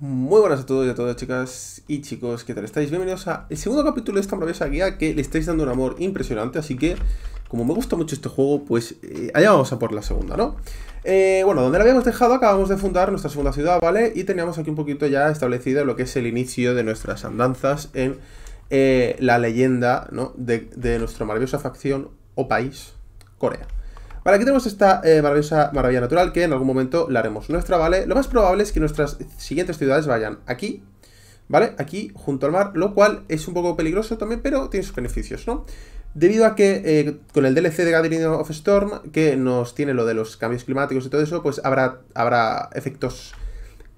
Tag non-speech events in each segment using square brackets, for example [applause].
Muy buenas a todos y a todas chicas y chicos, ¿qué tal estáis? Bienvenidos al segundo capítulo de esta maravillosa guía que le estáis dando un amor impresionante, así que como me gusta mucho este juego, pues eh, allá vamos a por la segunda, ¿no? Eh, bueno, donde la habíamos dejado, acabamos de fundar nuestra segunda ciudad, ¿vale? Y teníamos aquí un poquito ya establecido lo que es el inicio de nuestras andanzas en eh, la leyenda, ¿no? De, de nuestra maravillosa facción o país, Corea. Vale, aquí tenemos esta eh, maravillosa maravilla natural que en algún momento la haremos nuestra, ¿vale? Lo más probable es que nuestras siguientes ciudades vayan aquí, ¿vale? Aquí, junto al mar, lo cual es un poco peligroso también, pero tiene sus beneficios, ¿no? Debido a que eh, con el DLC de Gathering of Storm, que nos tiene lo de los cambios climáticos y todo eso, pues habrá, habrá efectos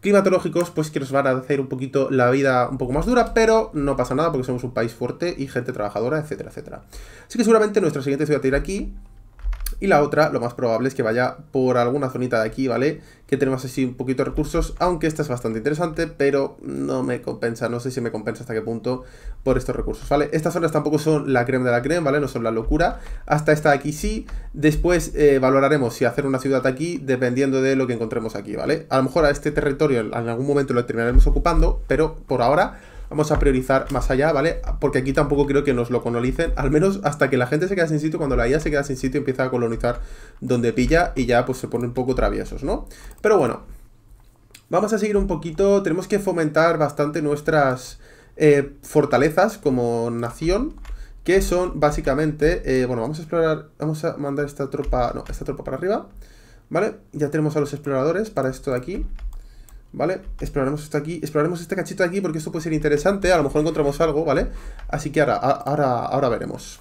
climatológicos, pues que nos van a hacer un poquito la vida un poco más dura, pero no pasa nada porque somos un país fuerte y gente trabajadora, etcétera, etcétera. Así que seguramente nuestra siguiente ciudad irá aquí, y la otra, lo más probable es que vaya por alguna zonita de aquí, ¿vale? Que tenemos así un poquito de recursos, aunque esta es bastante interesante, pero no me compensa, no sé si me compensa hasta qué punto por estos recursos, ¿vale? Estas zonas tampoco son la crema de la crema, ¿vale? No son la locura. Hasta esta de aquí sí. Después eh, valoraremos si hacer una ciudad aquí, dependiendo de lo que encontremos aquí, ¿vale? A lo mejor a este territorio en algún momento lo terminaremos ocupando, pero por ahora vamos a priorizar más allá, ¿vale? Porque aquí tampoco creo que nos lo colonicen, al menos hasta que la gente se queda sin sitio, cuando la IA se queda sin sitio empieza a colonizar donde pilla y ya pues se pone un poco traviesos, ¿no? Pero bueno, vamos a seguir un poquito, tenemos que fomentar bastante nuestras eh, fortalezas como nación, que son básicamente, eh, bueno, vamos a explorar, vamos a mandar esta tropa, no, esta tropa para arriba, ¿vale? Ya tenemos a los exploradores para esto de aquí. ¿vale? Exploraremos hasta aquí, exploraremos este cachito aquí porque esto puede ser interesante, a lo mejor encontramos algo, ¿vale? Así que ahora, ahora, ahora veremos.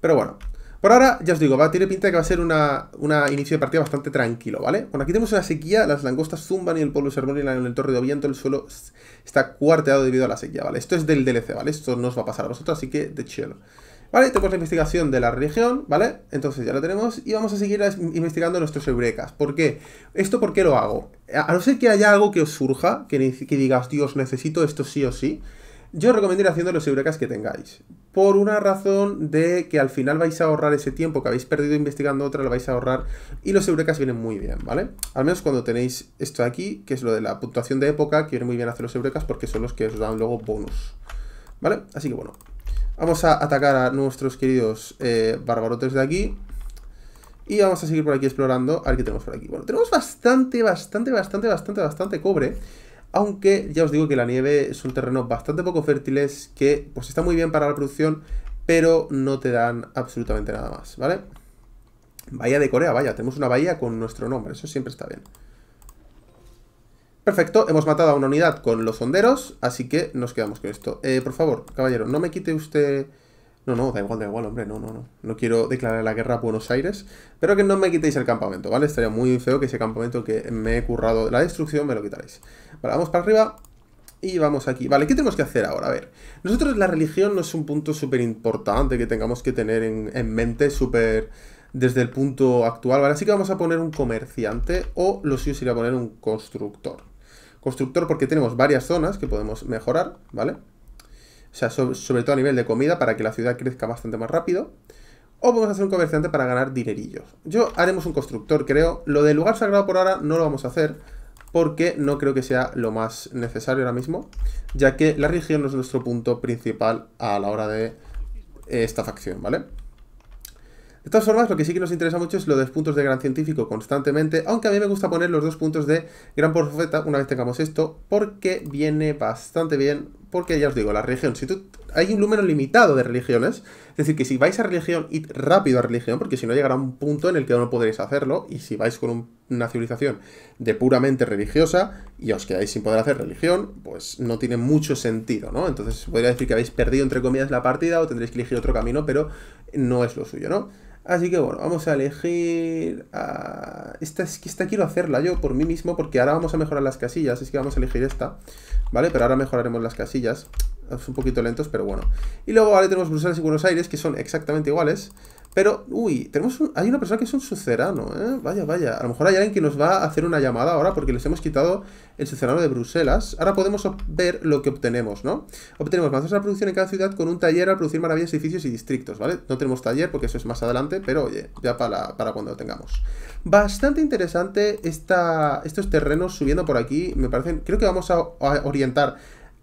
Pero bueno, por ahora, ya os digo, va, tiene pinta de que va a ser una, inicio de partida bastante tranquilo, ¿vale? Bueno, aquí tenemos una sequía, las langostas zumban y el pueblo sermón en el torre de viento, el suelo está cuarteado debido a la sequía, ¿vale? Esto es del DLC, ¿vale? Esto no os va a pasar a vosotros, así que de chill. ¿Vale? Tenemos la investigación de la religión, ¿vale? Entonces ya lo tenemos y vamos a seguir investigando nuestros eurekas. ¿Por qué? ¿Esto por qué lo hago? A no ser que haya algo que os surja, que, que digas, Dios, necesito esto sí o sí, yo os recomiendo haciendo los eurekas que tengáis. Por una razón de que al final vais a ahorrar ese tiempo que habéis perdido investigando otra, lo vais a ahorrar y los eurekas vienen muy bien, ¿vale? Al menos cuando tenéis esto aquí, que es lo de la puntuación de época, que viene muy bien hacer los eurekas porque son los que os dan luego bonus. ¿Vale? Así que bueno, Vamos a atacar a nuestros queridos eh, barbarotes de aquí. Y vamos a seguir por aquí explorando. A ver tenemos por aquí. Bueno, tenemos bastante, bastante, bastante, bastante, bastante cobre. Aunque ya os digo que la nieve es un terreno bastante poco fértil. que pues está muy bien para la producción, pero no te dan absolutamente nada más, ¿vale? Bahía de Corea, vaya, tenemos una bahía con nuestro nombre, eso siempre está bien. Perfecto, hemos matado a una unidad con los honderos, así que nos quedamos con esto. Eh, por favor, caballero, no me quite usted... No, no, da igual, da igual, hombre, no, no, no. No quiero declarar la guerra a Buenos Aires, pero que no me quitéis el campamento, ¿vale? Estaría muy feo que ese campamento que me he currado la destrucción me lo quitaréis. Vale, vamos para arriba y vamos aquí. Vale, ¿qué tenemos que hacer ahora? A ver, nosotros la religión no es un punto súper importante que tengamos que tener en, mente súper desde el punto actual, ¿vale? Así que vamos a poner un comerciante o lo suyo a poner un constructor constructor porque tenemos varias zonas que podemos mejorar, ¿vale? O sea, sobre, todo a nivel de comida para que la ciudad crezca bastante más rápido. O podemos hacer un comerciante para ganar dinerillos. Yo haremos un constructor, creo. Lo del lugar sagrado por ahora no lo vamos a hacer porque no creo que sea lo más necesario ahora mismo, ya que la región no es nuestro punto principal a la hora de eh, esta facción, ¿vale? De todas formas, lo que sí que nos interesa mucho es lo de puntos de gran científico constantemente, aunque a mí me gusta poner los dos puntos de gran profeta una vez tengamos esto, porque viene bastante bien, porque ya os digo, la religión, si tú, hay un número limitado de religiones, es decir, que si vais a religión, id rápido a religión, porque si no llegará un punto en el que no podréis hacerlo, y si vais con una civilización de puramente religiosa y os quedáis sin poder hacer religión, pues no tiene mucho sentido, ¿no? Entonces podría decir que habéis perdido, entre comillas, la partida o tendréis que elegir otro camino, pero no es lo suyo, ¿no? Así que bueno, vamos a elegir... Esta, esta quiero hacerla yo por mí mismo porque ahora vamos a mejorar las casillas, es que vamos a elegir esta, ¿vale? Pero ahora mejoraremos las casillas, es un poquito lentos, pero bueno. Y luego, vale, tenemos Bruselas y Buenos Aires, que son exactamente iguales. Pero, uy, tenemos hay una persona que es un sucerano, ¿eh? Vaya, vaya. A lo mejor hay alguien que nos va a hacer una llamada ahora porque les hemos quitado el sucerano de Bruselas. Ahora podemos ver lo que obtenemos, ¿no? Obtenemos más de producción en cada ciudad con un taller al producir maravillas, edificios y distritos, ¿vale? No tenemos taller porque eso es más adelante, pero oye, ya para, para cuando lo tengamos. Bastante interesante esta, estos terrenos subiendo por aquí. Me parecen... Creo que vamos a orientar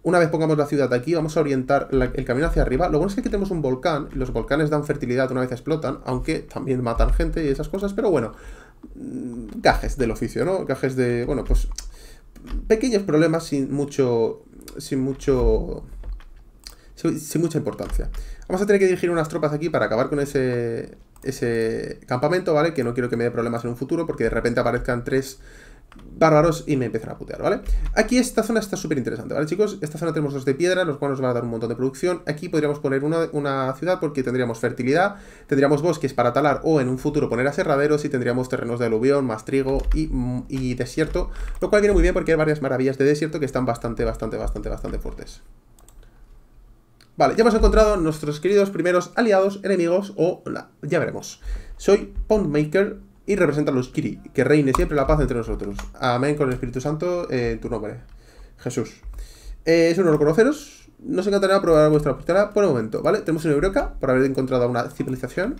una vez pongamos la ciudad aquí, vamos a orientar el camino hacia arriba. Lo bueno es que aquí tenemos un volcán, y los volcanes dan fertilidad una vez explotan, aunque también matan gente y esas cosas, pero bueno, mm, gajes del oficio, ¿no? Gajes de, bueno, pues pequeños problemas sin mucho, sin mucho, sin mucha importancia. Vamos a tener que dirigir unas tropas aquí para acabar con ese, ese campamento, ¿vale? Que no quiero que me dé problemas en un futuro porque de repente aparezcan tres bárbaros y me empiezan a putear, ¿vale? Aquí esta zona está súper interesante, ¿vale, chicos? Esta zona tenemos dos de piedra, los cuales nos van a dar un montón de producción. Aquí podríamos poner una, una, ciudad porque tendríamos fertilidad, tendríamos bosques para talar o en un futuro poner aserraderos y tendríamos terrenos de aluvión, más trigo y, mm, desierto, lo cual viene muy bien porque hay varias maravillas de desierto que están bastante, bastante, bastante, bastante fuertes. Vale, ya hemos encontrado nuestros queridos primeros aliados, enemigos o... la, ya veremos. Soy Pondmaker, y representa a los Kiri. Que reine siempre la paz entre nosotros. Amén con el Espíritu Santo en tu nombre, Jesús. es eh, un honor conoceros. Nos encantaría probar vuestra hospitala por el momento, ¿vale? Tenemos una Eureka por haber encontrado una civilización,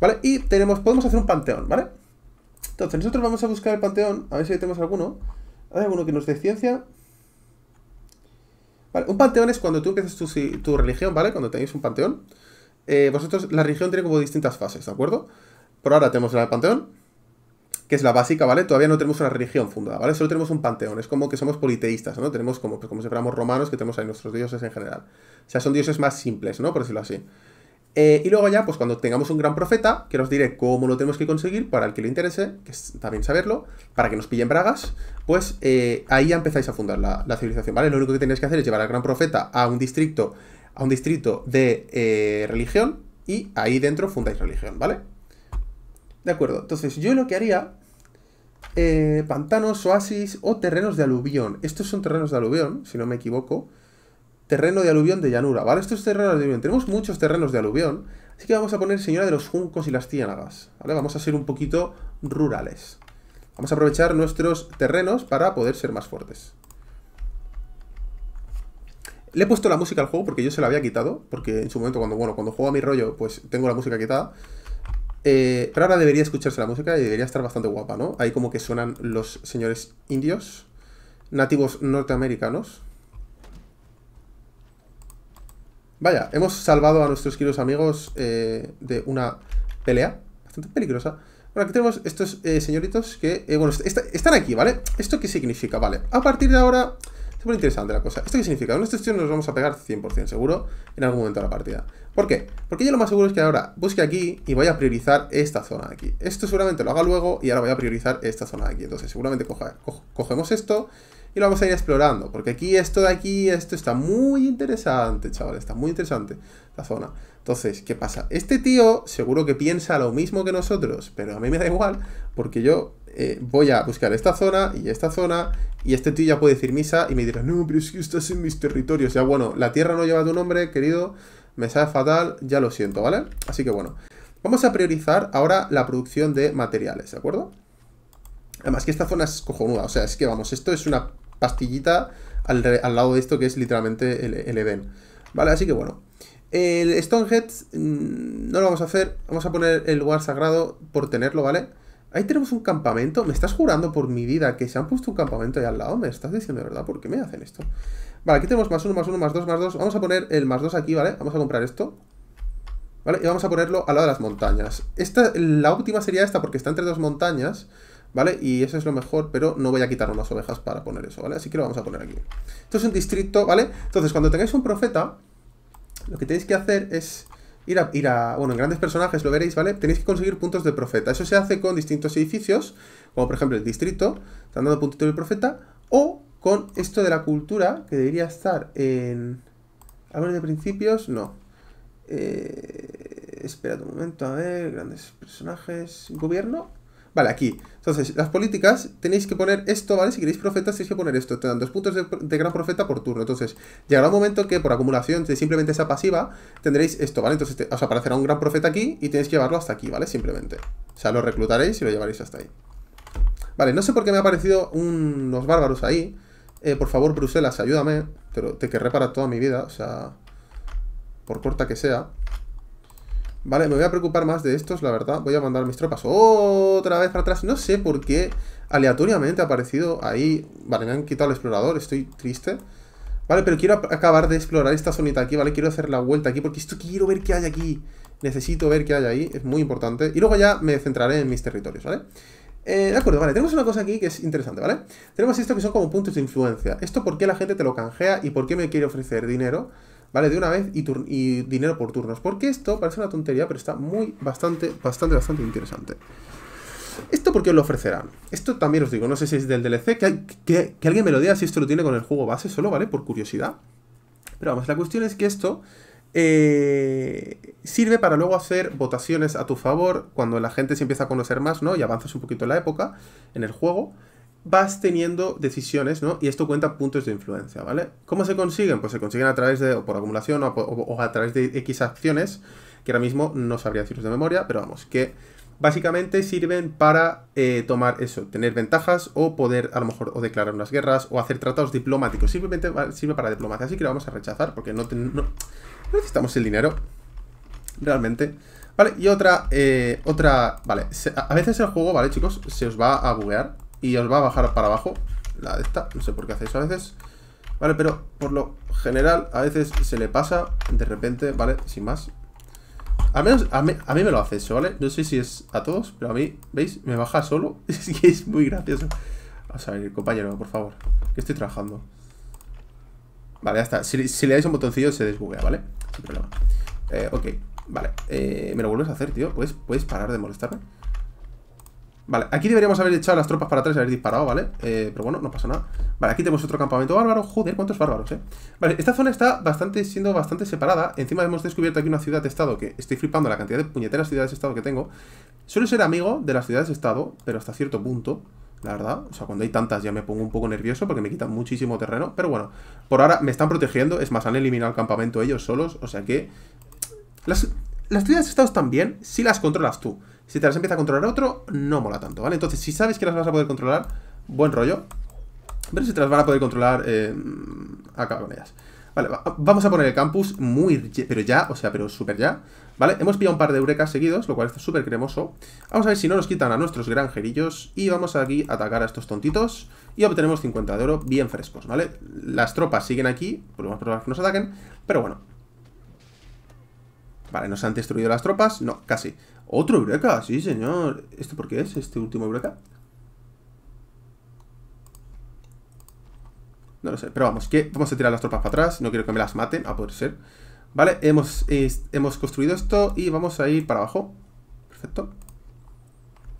¿vale? Y tenemos, podemos hacer un panteón, ¿vale? Entonces, nosotros vamos a buscar el panteón, a ver si tenemos alguno. ¿Hay alguno que nos dé ciencia? Vale, un panteón es cuando tú empiezas tu, religión, ¿vale? Cuando tenéis un panteón. Eh, vosotros, la religión tiene como distintas fases, ¿de acuerdo? Por ahora tenemos el panteón, que es la básica, ¿vale? Todavía no tenemos una religión fundada, ¿vale? Solo tenemos un panteón. Es como que somos politeístas, ¿no? Tenemos como, pues como si romanos, que tenemos ahí nuestros dioses en general. O sea, son dioses más simples, ¿no? Por decirlo así. Eh, y luego ya, pues cuando tengamos un gran profeta, que os diré cómo lo tenemos que conseguir, para el que le interese, que es también saberlo, para que nos pillen bragas, pues eh, ahí ya empezáis a fundar la, civilización, ¿vale? Lo único que tenéis que hacer es llevar al gran profeta a un distrito, a un distrito de eh, religión, y ahí dentro fundáis religión, ¿vale? De acuerdo, entonces yo lo que haría... Eh, pantanos, oasis o terrenos de aluvión. Estos son terrenos de aluvión, si no me equivoco. Terreno de aluvión de llanura, ¿vale? Estos terrenos de aluvión. Tenemos muchos terrenos de aluvión, así que vamos a poner señora de los juncos y las tiánagas, ¿vale? Vamos a ser un poquito rurales. Vamos a aprovechar nuestros terrenos para poder ser más fuertes. Le he puesto la música al juego porque yo se la había quitado, porque en su momento, cuando, bueno, cuando juego a mi rollo, pues tengo la música quitada. Pero eh, ahora debería escucharse la música y debería estar bastante guapa, ¿no? Ahí como que suenan los señores indios, nativos norteamericanos. Vaya, hemos salvado a nuestros queridos amigos eh, de una pelea bastante peligrosa. Bueno, aquí tenemos estos eh, señoritos que, bueno, están aquí, ¿vale? ¿Esto qué significa? Vale, a partir de ahora, es muy interesante la cosa. ¿Esto qué significa? En este estudio nos vamos a pegar 100% seguro en algún momento de la partida. ¿Por qué? Porque yo lo más seguro es que ahora busque aquí y voy a priorizar esta zona de aquí. Esto seguramente lo haga luego y ahora voy a priorizar esta zona de aquí. Entonces seguramente cogemos esto y lo vamos a ir explorando. Porque aquí, esto de aquí, esto está muy interesante, chaval. Está muy interesante la zona. Entonces, ¿qué pasa? Este tío seguro que piensa lo mismo que nosotros, pero a mí me da igual porque yo eh, voy a buscar esta zona y esta zona y este tío ya puede decir misa y me dirá, no, pero es que estás en mis territorios. Ya, bueno, la tierra no lleva tu nombre, querido me sale fatal, ya lo siento, ¿vale? Así que bueno, vamos a priorizar ahora la producción de materiales, ¿de acuerdo? Además que esta zona es cojonuda, o sea, es que vamos, esto es una pastillita al, lado de esto que es literalmente el, el ¿vale? Así que bueno, el Stonehead mm, no lo vamos a hacer, vamos a poner el lugar sagrado por tenerlo, ¿vale? Ahí tenemos un campamento, ¿me estás jurando por mi vida que se han puesto un campamento ahí al lado? ¿Me estás diciendo de verdad por qué me hacen esto? Vale, aquí tenemos más uno, más uno, más dos, más dos. Vamos a poner el más 2 aquí, ¿vale? Vamos a comprar esto. ¿Vale? Y vamos a ponerlo al lado de las montañas. Esta, la última sería esta porque está entre dos montañas, ¿vale? Y eso es lo mejor, pero no voy a quitar unas ovejas para poner eso, ¿vale? Así que lo vamos a poner aquí. Esto es un distrito, ¿vale? Entonces, cuando tengáis un profeta, lo que tenéis que hacer es ir a, ir a... Bueno, en grandes personajes lo veréis, ¿vale? Tenéis que conseguir puntos de profeta. Eso se hace con distintos edificios, como por ejemplo el distrito, dando han puntito de profeta, o con esto de la cultura, que debería estar en árboles de principios, no. Eh, esperad un momento, a ver, grandes personajes, gobierno. Vale, aquí. Entonces, las políticas, tenéis que poner esto, ¿vale? Si queréis profetas, tenéis que poner esto. Te dan dos puntos de, gran profeta por turno. Entonces, llegará un momento que por acumulación de simplemente esa pasiva, tendréis esto, ¿vale? Entonces, os aparecerá un gran profeta aquí y tenéis que llevarlo hasta aquí, ¿vale? Simplemente. O sea, lo reclutaréis y lo llevaréis hasta ahí. Vale, no sé por qué me ha aparecido unos bárbaros ahí. Eh, por favor, Bruselas, ayúdame, pero te querré para toda mi vida, o sea, por corta que sea. Vale, me voy a preocupar más de estos, la verdad. Voy a mandar mis tropas otra vez para atrás. No sé por qué aleatoriamente ha aparecido ahí. Vale, me han quitado el explorador, estoy triste. Vale, pero quiero acabar de explorar esta zonita aquí, ¿vale? Quiero hacer la vuelta aquí porque esto quiero ver qué hay aquí. Necesito ver qué hay ahí, es muy importante. Y luego ya me centraré en mis territorios, ¿vale? vale eh, de acuerdo, vale, tenemos una cosa aquí que es interesante, ¿vale? Tenemos esto que son como puntos de influencia. Esto por qué la gente te lo canjea y por qué me quiere ofrecer dinero, ¿vale? De una vez y, y dinero por turnos. Porque esto parece una tontería, pero está muy, bastante, bastante, bastante interesante. ¿Esto por qué os lo ofrecerán? Esto también os digo, no sé si es del DLC, que, que alguien me lo diga si esto lo tiene con el juego base solo, ¿vale? Por curiosidad. Pero vamos, la cuestión es que esto eh, sirve para luego hacer votaciones a tu favor cuando la gente se empieza a conocer más, ¿no? Y avanzas un poquito en la época, en el juego. Vas teniendo decisiones, ¿no? Y esto cuenta puntos de influencia, ¿vale? ¿Cómo se consiguen? Pues se consiguen a través de, o por acumulación, o, a través de X acciones, que ahora mismo no sabría deciros de memoria, pero vamos, que básicamente sirven para eh, tomar eso, tener ventajas o poder a lo mejor o declarar unas guerras o hacer tratados diplomáticos. Simplemente sirve para diplomacia, así que lo vamos a rechazar porque no, no, Necesitamos el dinero. Realmente. Vale, y otra, eh, otra... Vale, a veces el juego, vale, chicos, se os va a buguear y os va a bajar para abajo. La de esta, no sé por qué hacéis a veces. Vale, pero por lo general a veces se le pasa de repente, ¿vale? Sin más. Al menos a mí, me lo hace eso, ¿vale? No sé si es a todos, pero a mí, ¿veis? Me baja solo. [laughs] Es que es muy gracioso. Vamos a ver, compañero, por favor. Que estoy trabajando. Vale, ya está. Si, le dais un botoncillo se desbuguea, ¿vale? vale sin problema. Eh, ok, vale. Eh, ¿Me lo vuelves a hacer, tío? ¿Puedes, ¿Puedes parar de molestarme? Vale, aquí deberíamos haber echado las tropas para atrás y haber disparado, ¿vale? Eh, pero bueno, no pasa nada. Vale, aquí tenemos otro campamento bárbaro. Joder, cuántos bárbaros, ¿eh? Vale, esta zona está bastante siendo bastante separada. Encima hemos descubierto aquí una ciudad-estado que estoy flipando la cantidad de puñeteras ciudades-estado que tengo. Suelo ser amigo de las ciudades-estado, pero hasta cierto punto la verdad. O sea, cuando hay tantas ya me pongo un poco nervioso porque me quitan muchísimo terreno. Pero bueno, por ahora me están protegiendo. Es más, han eliminado el campamento ellos solos. O sea que... Las, las de estados también si las controlas tú. Si te las empieza a controlar otro, no mola tanto, ¿vale? Entonces, si sabes que las vas a poder controlar, buen rollo. Pero si te las van a poder controlar, eh, con ellas. Vale, vamos a poner el campus muy... Pero ya, o sea, pero súper ya. ¿Vale? Hemos pillado un par de Eureka seguidos, lo cual está súper cremoso. Vamos a ver si no nos quitan a nuestros granjerillos. Y vamos aquí a atacar a estos tontitos. Y obtenemos 50 de oro bien frescos, ¿vale? Las tropas siguen aquí. Pues vamos a probar que nos ataquen. Pero bueno. Vale, ¿nos han destruido las tropas? No, casi. ¡Otro eureka! Sí, señor. ¿Esto por qué es? ¿Este último eureka? No lo sé, pero vamos, que vamos a tirar las tropas para atrás. No quiero que me las maten, a poder ser. Vale, hemos, hemos construido esto y vamos a ir para abajo. Perfecto.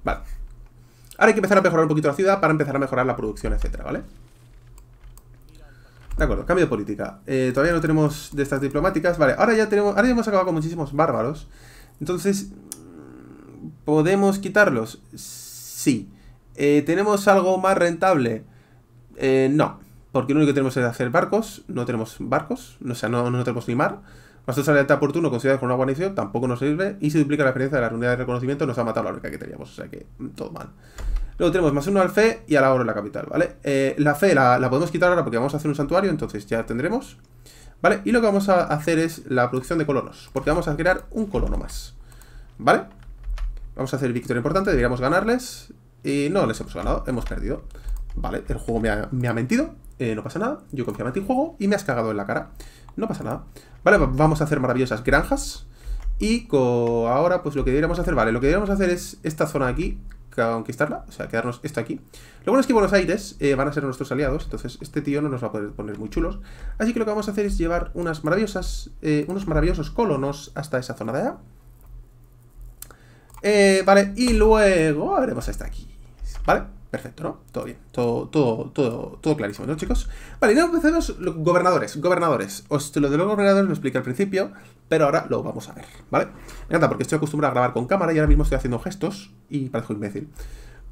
Vale. Ahora hay que empezar a mejorar un poquito la ciudad para empezar a mejorar la producción, etcétera, ¿vale? De acuerdo, cambio de política. Eh, todavía no tenemos de estas diplomáticas. Vale, ahora ya tenemos. Ahora hemos acabado con muchísimos bárbaros. Entonces. ¿Podemos quitarlos? Sí. Eh, ¿Tenemos algo más rentable? Eh, no porque lo único que tenemos es hacer barcos, no tenemos barcos, o sea, no, tenemos ni mar. Nosotros la lealtad por turno considerada con una guarnición tampoco nos sirve y se duplica la experiencia de la unidad de reconocimiento, nos ha matado la única que teníamos, o sea que mm, todo mal. Luego tenemos más uno al fe y al oro en la capital, ¿vale? Eh, la fe la, la, podemos quitar ahora porque vamos a hacer un santuario, entonces ya tendremos, ¿vale? Y lo que vamos a hacer es la producción de colonos, porque vamos a crear un colono más, ¿vale? Vamos a hacer victoria importante, deberíamos ganarles y no les hemos ganado, hemos perdido vale, el juego me ha, mentido, eh, no pasa nada, yo confiaba en ti juego y me has cagado en la cara. No pasa nada. Vale, vamos a hacer maravillosas granjas. Y ahora, pues lo que deberíamos hacer, vale, lo que deberíamos hacer es esta zona aquí, conquistarla, o sea, quedarnos esto aquí. Lo bueno es que Buenos Aires eh, van a ser nuestros aliados, entonces este tío no nos va a poder poner muy chulos. Así que lo que vamos a hacer es llevar unas maravillosas, eh, unos maravillosos colonos hasta esa zona de allá. vale, y luego haremos hasta aquí, ¿vale? Perfecto, ¿no? Todo bien. Todo, todo, todo, todo clarísimo, ¿no, chicos? Vale, ya empezamos los gobernadores. Gobernadores. Os lo de los gobernadores lo expliqué al principio, pero ahora lo vamos a ver, ¿vale? Me encanta porque estoy acostumbrado a grabar con cámara y ahora mismo estoy haciendo gestos y parezco imbécil.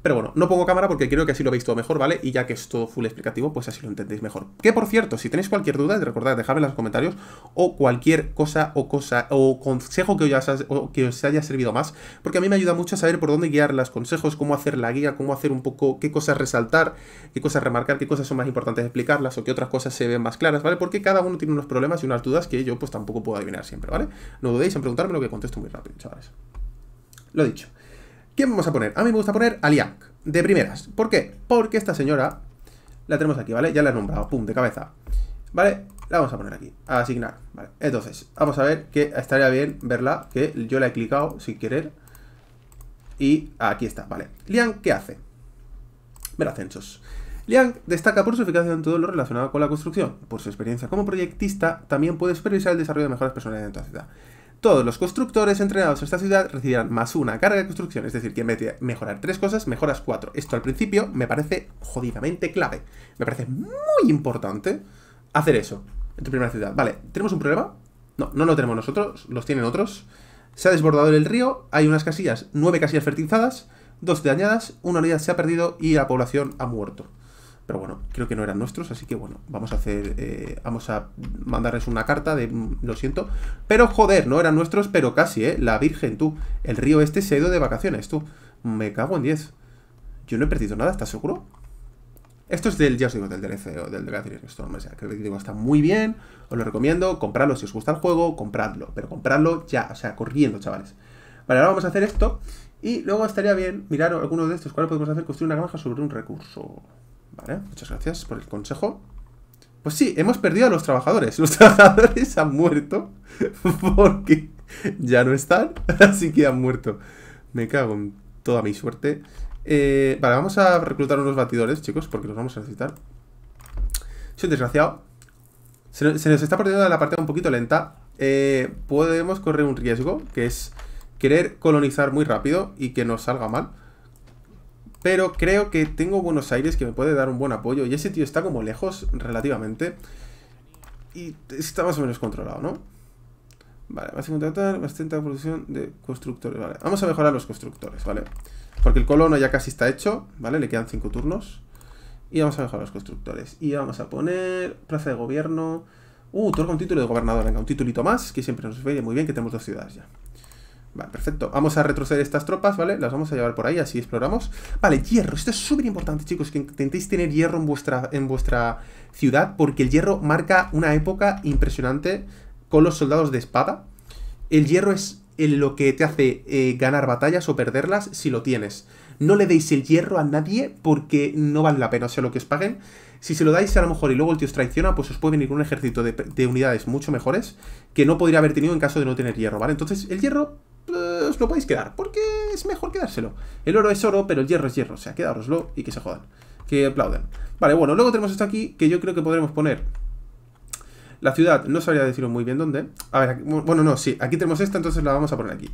Pero bueno, no pongo cámara porque creo que así lo veis todo mejor, ¿vale? Y ya que es todo full explicativo, pues así lo entendéis mejor. Que por cierto, si tenéis cualquier duda, recordad, dejadme en los comentarios o cualquier cosa o cosa o consejo que os, que os haya servido más, porque a mí me ayuda mucho a saber por dónde guiar los consejos, cómo hacer la guía, cómo hacer un poco qué cosas resaltar, qué cosas remarcar, qué cosas son más importantes explicarlas o qué otras cosas se ven más claras, ¿vale? Porque cada uno tiene unos problemas y unas dudas que yo pues tampoco puedo adivinar siempre, ¿vale? No dudéis en preguntarme lo que contesto muy rápido, chavales. Lo dicho vamos a poner? A mí me gusta poner a Liang, de primeras. ¿Por qué? Porque esta señora la tenemos aquí, ¿vale? Ya la he nombrado, pum, de cabeza. ¿Vale? La vamos a poner aquí, a asignar, ¿vale? Entonces, vamos a ver que estaría bien verla, que yo la he clicado sin querer. Y aquí está, ¿vale? Liang, ¿qué hace? Ver ascensos. Liang destaca por su eficacia en todo lo relacionado con la construcción. Por su experiencia como proyectista, también puede supervisar el desarrollo de mejores personales en tu ciudad. Todos los constructores entrenados en esta ciudad recibirán más una carga de construcción, es decir, que en vez de mejorar tres cosas, mejoras cuatro. Esto al principio me parece jodidamente clave. Me parece muy importante hacer eso en tu primera ciudad. Vale, ¿tenemos un problema? No, no lo tenemos nosotros, los tienen otros. Se ha desbordado el río, hay unas casillas, nueve casillas fertilizadas, dos dañadas, una unidad se ha perdido y la población ha muerto. Pero bueno, creo que no eran nuestros, así que bueno, vamos a hacer. Eh, vamos a mandarles una carta de. Mm, lo siento. Pero joder, no eran nuestros, pero casi, ¿eh? La Virgen, tú. El río este se ha ido de vacaciones, tú. Me cago en 10. Yo no he perdido nada, ¿estás seguro? Esto es del, ya os digo, del DLC o del Gathering Storm. O sea, que digo, está muy bien. Os lo recomiendo. Compradlo si os gusta el juego, compradlo. Pero compradlo ya, o sea, corriendo, chavales. Vale, ahora vamos a hacer esto. Y luego estaría bien mirar alguno de estos. ¿Cuál podemos hacer? Construir una granja sobre un recurso. Vale, muchas gracias por el consejo. Pues sí, hemos perdido a los trabajadores. [laughs] Los trabajadores han muerto porque ya no están, [laughs] así que han muerto. Me cago en toda mi suerte. Eh, vale, vamos a reclutar unos batidores, chicos, porque los vamos a necesitar. Soy desgraciado. Se nos, está perdiendo la partida un poquito lenta. Eh, podemos correr un riesgo, que es querer colonizar muy rápido y que nos salga mal. Pero creo que tengo Buenos Aires que me puede dar un buen apoyo. Y ese tío está como lejos, relativamente. Y está más o menos controlado, ¿no? Vale, va a contratar más bastante producción de constructores. Vale, vamos a mejorar los constructores, ¿vale? Porque el colono ya casi está hecho, ¿vale? Le quedan 5 turnos. Y vamos a mejorar los constructores. Y vamos a poner plaza de gobierno. Uh, otorga un título de gobernador. Venga, un titulito más, que siempre nos ir muy bien, que tenemos dos ciudades ya. Vale, perfecto. Vamos a retroceder estas tropas, ¿vale? Las vamos a llevar por ahí, así exploramos. Vale, hierro. Esto es súper importante, chicos, que intentéis tener hierro en vuestra, en vuestra ciudad, porque el hierro marca una época impresionante con los soldados de espada. El hierro es lo que te hace eh, ganar batallas o perderlas si lo tienes. No le deis el hierro a nadie porque no vale la pena, o sea, lo que os paguen. Si se lo dais a lo mejor y luego el tío os traiciona, pues os puede venir un ejército de unidades mucho mejores que no podría haber tenido en caso de no tener hierro, ¿vale? Entonces, el hierro os lo podéis quedar, porque es mejor quedárselo. El oro es oro, pero el hierro es hierro, o sea, quedároslo y que se jodan, que aplauden. Vale, bueno, luego tenemos esto aquí, que yo creo que podremos poner la ciudad, no sabría deciros muy bien dónde. A ver, bueno, no, sí, aquí tenemos esta, entonces la vamos a poner aquí.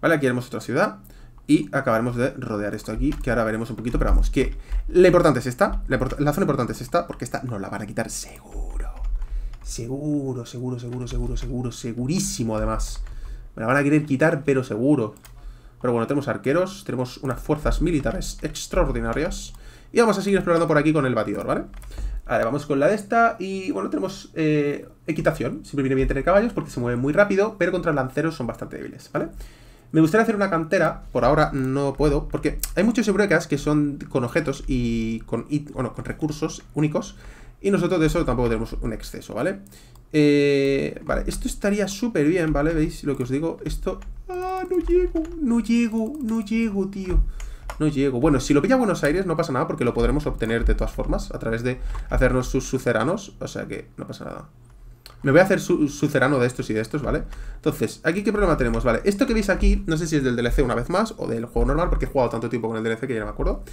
Vale, aquí tenemos otra ciudad y acabaremos de rodear esto aquí, que ahora veremos un poquito, pero vamos, que la importante es esta, la, zona importante es esta, porque esta nos la van a quitar seguro. Seguro, seguro, seguro, seguro, seguro, segurísimo además. Me la van a querer quitar, pero seguro. Pero bueno, tenemos arqueros, tenemos unas fuerzas militares extraordinarias. Y vamos a seguir explorando por aquí con el batidor, ¿vale? Ahora vamos con la de esta y bueno, tenemos eh, equitación. Siempre viene bien tener caballos porque se mueven muy rápido, pero contra lanceros son bastante débiles, ¿vale? Me gustaría hacer una cantera, por ahora no puedo, porque hay muchos hebrecas que son con objetos y con, con recursos únicos, y nosotros de eso tampoco tenemos un exceso, ¿vale? Eh, vale, esto estaría súper bien, ¿vale? ¿Veis lo que os digo? Esto... ¡Ah, no llego! No llego, no llego, tío. No llego. Bueno, si lo pilla Buenos Aires no pasa nada porque lo podremos obtener de todas formas a través de hacernos sus suceranos. O sea que no pasa nada. Me voy a hacer su, sucerano de estos y de estos, ¿vale? Entonces, ¿aquí qué problema tenemos? Vale, esto que veis aquí, no sé si es del DLC una vez más o del juego normal porque he jugado tanto tiempo con el DLC que ya no me acuerdo.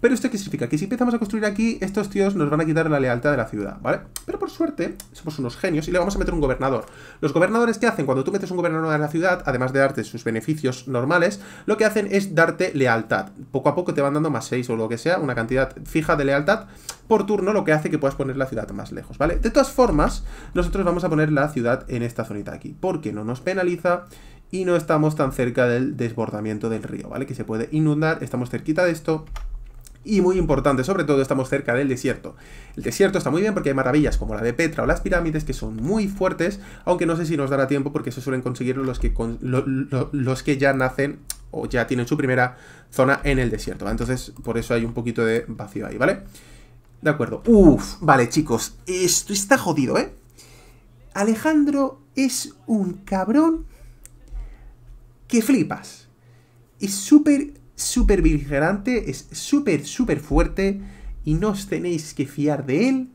Pero esto qué significa? Que si empezamos a construir aquí, estos tíos nos van a quitar la lealtad de la ciudad, ¿vale? Pero por suerte, somos unos genios y le vamos a meter un gobernador. Los gobernadores ¿Qué hacen cuando tú metes un gobernador a la ciudad, además de darte sus beneficios normales, lo que hacen es darte lealtad. Poco a poco te van dando más 6 o lo que sea, una cantidad fija de lealtad por turno, lo que hace que puedas poner la ciudad más lejos, ¿vale? De todas formas, nosotros vamos a poner la ciudad en esta zonita aquí, porque no nos penaliza y no estamos tan cerca del desbordamiento del río, ¿vale? Que se puede inundar, estamos cerquita de esto y muy importante, sobre todo estamos cerca del desierto. El desierto está muy bien porque hay maravillas como la de Petra o las pirámides que son muy fuertes, aunque no sé si nos dará tiempo porque eso suelen conseguirlo los que, los que ya nacen o ya tienen su primera zona en el desierto. Entonces, por eso hay un poquito de vacío ahí, ¿vale? De acuerdo. Uf, vale chicos, esto está jodido, ¿eh? Alejandro es un cabrón que flipas. Es súper súper beligerante, es súper, súper fuerte y no os tenéis que fiar de él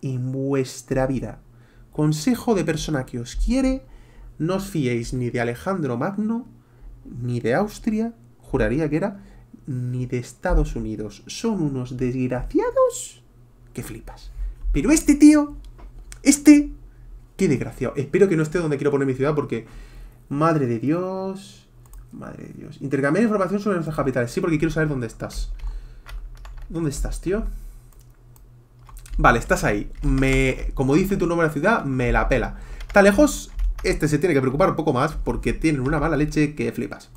en vuestra vida. Consejo de persona que os quiere, no os fiéis ni de Alejandro Magno, ni de Austria, juraría que era, ni de Estados Unidos. Son unos desgraciados que flipas. Pero este tío, este, qué desgraciado. Espero que no esté donde quiero poner mi ciudad porque, madre de Dios, Madre de Dios. Intercambiar información sobre nuestras capitales. Sí, porque quiero saber dónde estás. ¿Dónde estás, tío? Vale, estás ahí. Me, como dice tu nombre de la ciudad, me la pela. ¿Está lejos? Este se tiene que preocupar un poco más porque tienen una mala leche que flipas.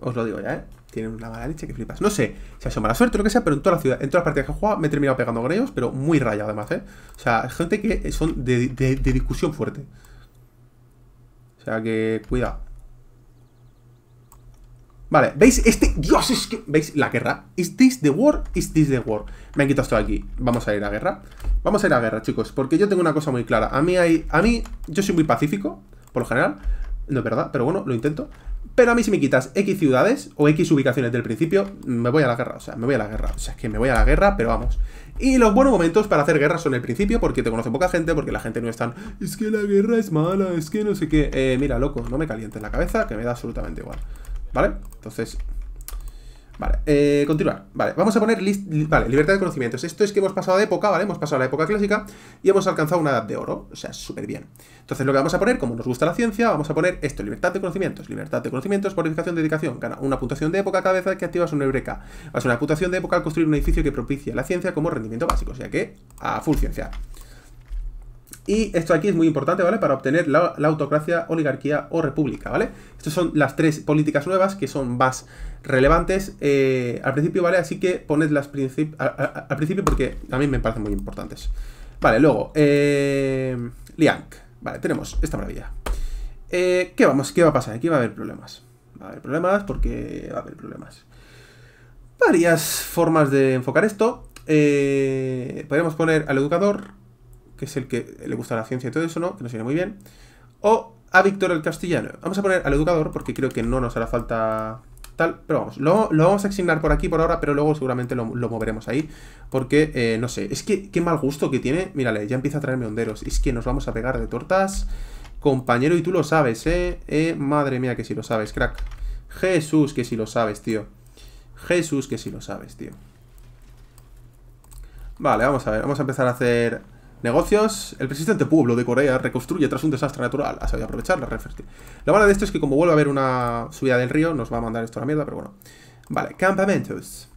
Os lo digo ya, ¿eh? Tienen una mala leche que flipas. No sé si ha sido mala suerte o lo que sea, pero en toda la ciudad, en todas las partidas que he jugado, me he terminado pegando con pero muy rayado además, ¿eh? O sea, gente que son de discusión fuerte. O sea que, cuidado. Vale, ¿veis? Este... ¡Dios! Es que... ¿Veis? La guerra. ¿Is this the war? ¿Is this the war? Me han quitado esto de aquí. Vamos a ir a guerra. Vamos a ir a guerra, chicos. Porque yo tengo una cosa muy clara. A mí hay... A mí... Yo soy muy pacífico, por lo general. No es verdad, pero bueno, lo intento. Pero a mí si me quitas X ciudades o X ubicaciones del principio, me voy a la guerra, o sea, me voy a la guerra, o sea, es que me voy a la guerra, pero vamos. Y los buenos momentos para hacer guerra son el principio, porque te conoce poca gente, porque la gente no es es que la guerra es mala, es que no sé qué. Eh, mira, loco, no me calientes la cabeza, que me da absolutamente igual. ¿Vale? Entonces, Vale, eh, continuar. Vale, vamos a poner vale, libertad de conocimientos. Esto es que hemos pasado de época, ¿vale? Hemos pasado a la época clásica y hemos alcanzado una edad de oro. O sea, súper bien. Entonces lo que vamos a poner, como nos gusta la ciencia, vamos a poner esto, libertad de conocimientos. Libertad de conocimientos, bonificación, dedicación. Gana una puntuación de época cada vez que activas una eureka. Vas a una puntuación de época al construir un edificio que propicia la ciencia como rendimiento básico. O sea que, a full ciencia. Y esto aquí es muy importante, ¿vale? Para obtener la, autocracia, oligarquía o república, ¿vale? Estas son las tres políticas nuevas que son más relevantes eh, al principio, ¿vale? Así que ponedlas al principio porque a mí me parecen muy importantes. Vale, luego, eh, Liang. Vale, tenemos esta maravilla. Eh, ¿Qué vamos? ¿Qué va a pasar? Aquí va a haber problemas. Va a haber problemas porque va a haber problemas. Varias formas de enfocar esto. Eh, podríamos poner al educador que es el que le gusta la ciencia y todo eso, ¿no? Que nos viene muy bien. O a Víctor el Castellano. Vamos a poner al educador porque creo que no nos hará falta tal, pero vamos, lo, vamos a asignar por aquí por ahora, pero luego seguramente lo, moveremos ahí, porque, eh, no sé, es que qué mal gusto que tiene, mírale, ya empieza a traerme honderos, es que nos vamos a pegar de tortas, compañero, y tú lo sabes, ¿eh? eh madre mía, que si lo sabes, crack. Jesús, que si lo sabes, tío. Jesús, que si lo sabes, tío. Vale, vamos a ver, vamos a empezar a hacer Negocios. El persistente pueblo de Corea reconstruye tras un desastre natural. Ha sabido aprovechar la referti. Lo malo de esto es que como vuelve a haber una subida del río, nos va a mandar esto a la mierda, pero bueno. Vale, campamentos.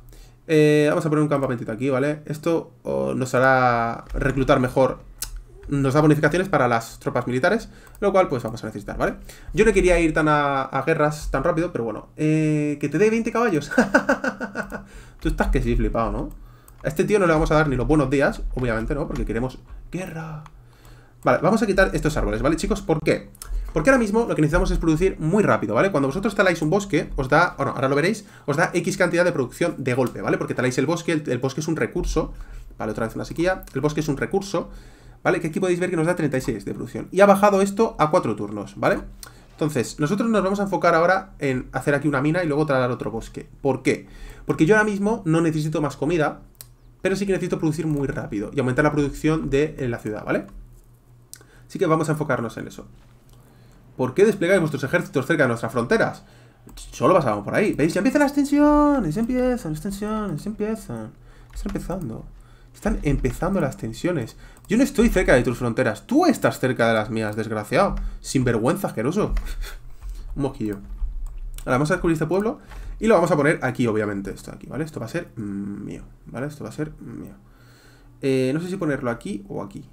Eh, vamos a poner un campamento aquí, ¿vale? Esto nos hará reclutar mejor. Nos da bonificaciones para las tropas militares, lo cual pues vamos a necesitar, ¿vale? Yo no quería ir tan a, guerras tan rápido, pero bueno. Eh, que te dé 20 caballos. [laughs] Tú estás que sí flipado, ¿no? A este tío no le vamos a dar ni los buenos días, obviamente no, porque queremos guerra. Vale, vamos a quitar estos árboles, ¿vale, chicos? ¿Por qué? Porque ahora mismo lo que necesitamos es producir muy rápido, ¿vale? Cuando vosotros taláis un bosque, os da, bueno, ahora lo veréis, os da X cantidad de producción de golpe, ¿vale? Porque taláis el bosque, el, bosque es un recurso, ¿vale? Otra vez una sequía, el bosque es un recurso, ¿vale? Que aquí podéis ver que nos da 36 de producción. Y ha bajado esto a 4 turnos, ¿vale? Entonces, nosotros nos vamos a enfocar ahora en hacer aquí una mina y luego talar otro bosque. ¿Por qué? Porque yo ahora mismo no necesito más comida, pero sí que necesito producir muy rápido y aumentar la producción de eh, la ciudad, ¿vale? Así que vamos a enfocarnos en eso. ¿Por qué desplegáis vuestros ejércitos cerca de nuestras fronteras? Solo pasábamos por ahí. ¿Veis? se empiezan las tensiones, ya empiezan las tensiones, ya empiezan. Están empezando. Están empezando las tensiones. Yo no estoy cerca de tus fronteras. Tú estás cerca de las mías, desgraciado. Sin vergüenza, asqueroso. [laughs] Un moquillo. Ahora vamos a descubrir este pueblo y lo vamos a poner aquí, obviamente, esto aquí, ¿vale? Esto va a ser mío, ¿vale? Esto va a ser mío. Eh, no sé si ponerlo aquí o aquí.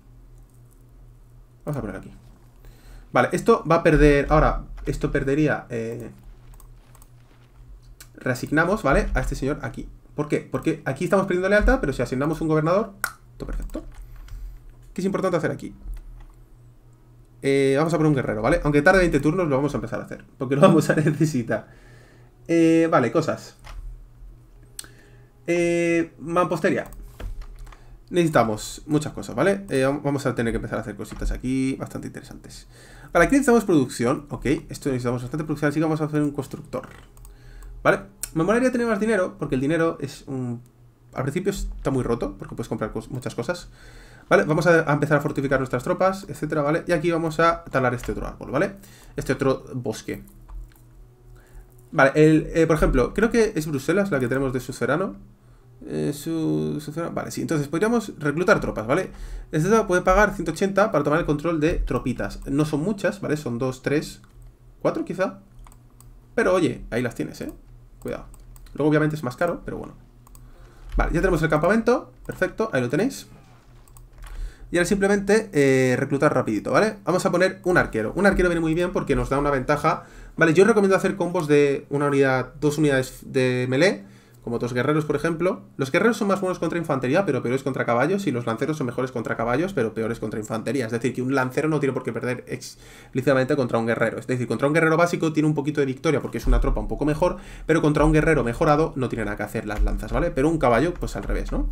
Vamos a poner aquí. Vale, esto va a perder... Ahora, esto perdería... Eh, reasignamos, ¿vale? A este señor aquí. ¿Por qué? Porque aquí estamos perdiendo alta, pero si asignamos un gobernador... Todo perfecto. ¿Qué es importante hacer aquí? Eh, vamos a poner un guerrero, ¿vale? Aunque tarde 20 turnos lo vamos a empezar a hacer, porque lo vamos a [laughs] necesitar. Eh, vale, cosas. Eh, mampostería. Necesitamos muchas cosas, ¿vale? Eh, vamos a tener que empezar a hacer cositas aquí bastante interesantes. Vale, aquí necesitamos producción. Ok, esto necesitamos bastante producción, así que vamos a hacer un constructor. ¿Vale? Me molaría tener más dinero, porque el dinero es un... Al principio está muy roto, porque puedes comprar muchas cosas. ¿Vale? Vamos a, a, empezar a fortificar nuestras tropas, etcétera, ¿vale? Y aquí vamos a talar este otro árbol, ¿vale? Este otro bosque. Vale, el, eh, por ejemplo, creo que es Bruselas la que tenemos de su, eh, su, vale, sí, entonces podríamos reclutar tropas, ¿vale? Este puede pagar 180 para tomar el control de tropitas. No son muchas, ¿vale? Son 2, 3, 4 quizá. Pero oye, ahí las tienes, ¿eh? Cuidado. Luego obviamente es más caro, pero bueno. Vale, ya tenemos el campamento. Perfecto, ahí lo tenéis. Y ahora simplemente eh, reclutar rapidito, ¿vale? Vamos a poner un arquero. Un arquero viene muy bien porque nos da una ventaja. Vale, yo recomiendo hacer combos de una unidad, dos unidades de melee como otros guerreros, por ejemplo. Los guerreros son más buenos contra infantería, pero peores contra caballos. Y los lanceros son mejores contra caballos, pero peores contra infantería. Es decir, que un lancero no tiene por qué perder explícitamente contra un guerrero. Es decir, contra un guerrero básico tiene un poquito de victoria porque es una tropa un poco mejor, pero contra un guerrero mejorado no tiene nada que hacer las lanzas, ¿vale? Pero un caballo, pues al revés, ¿no?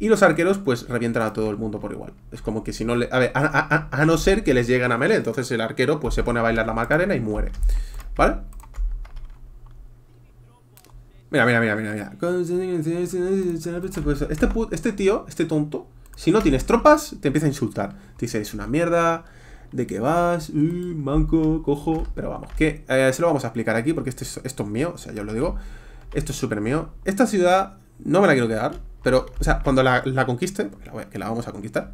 Y los arqueros, pues revientan a todo el mundo por igual. Es como que si no le. A ver, a, no ser que les lleguen a melee. Entonces el arquero, pues se pone a bailar la macarena y muere. ¿Vale? Mira, mira, mira, mira, mira. Este, este, tío, este tonto, si no tienes tropas, te empieza a insultar. Te dice, es una mierda, de qué vas, uh, manco, cojo. Pero vamos, que eh, se lo vamos a explicar aquí porque este esto es mío, o sea, ya os lo digo. Esto es súper mío. Esta ciudad no me la quiero quedar, pero, o sea, cuando la, conquiste, que la vamos a conquistar,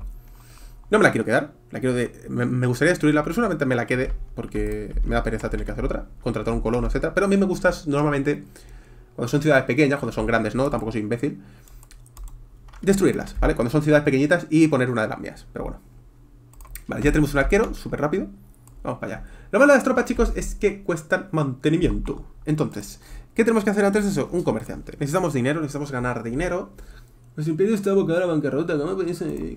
no me la quiero quedar. La quiero me, gustaría destruirla, pero solamente me la quede porque me da pereza tener que hacer otra, contratar un colono, etc... Pero a mí me gusta normalmente cuando son ciudades pequeñas, cuando son grandes no, tampoco soy imbécil. Destruirlas, ¿vale? Cuando son ciudades pequeñitas y poner una de las mías, pero bueno. Vale, ya tenemos un arquero, súper rápido. Vamos para allá. Lo malo de las tropas, chicos, es que cuestan mantenimiento. Entonces, ¿qué tenemos que hacer antes de eso? Un comerciante. Necesitamos dinero, necesitamos ganar dinero. Pues imperio está abocado a la bancarrota.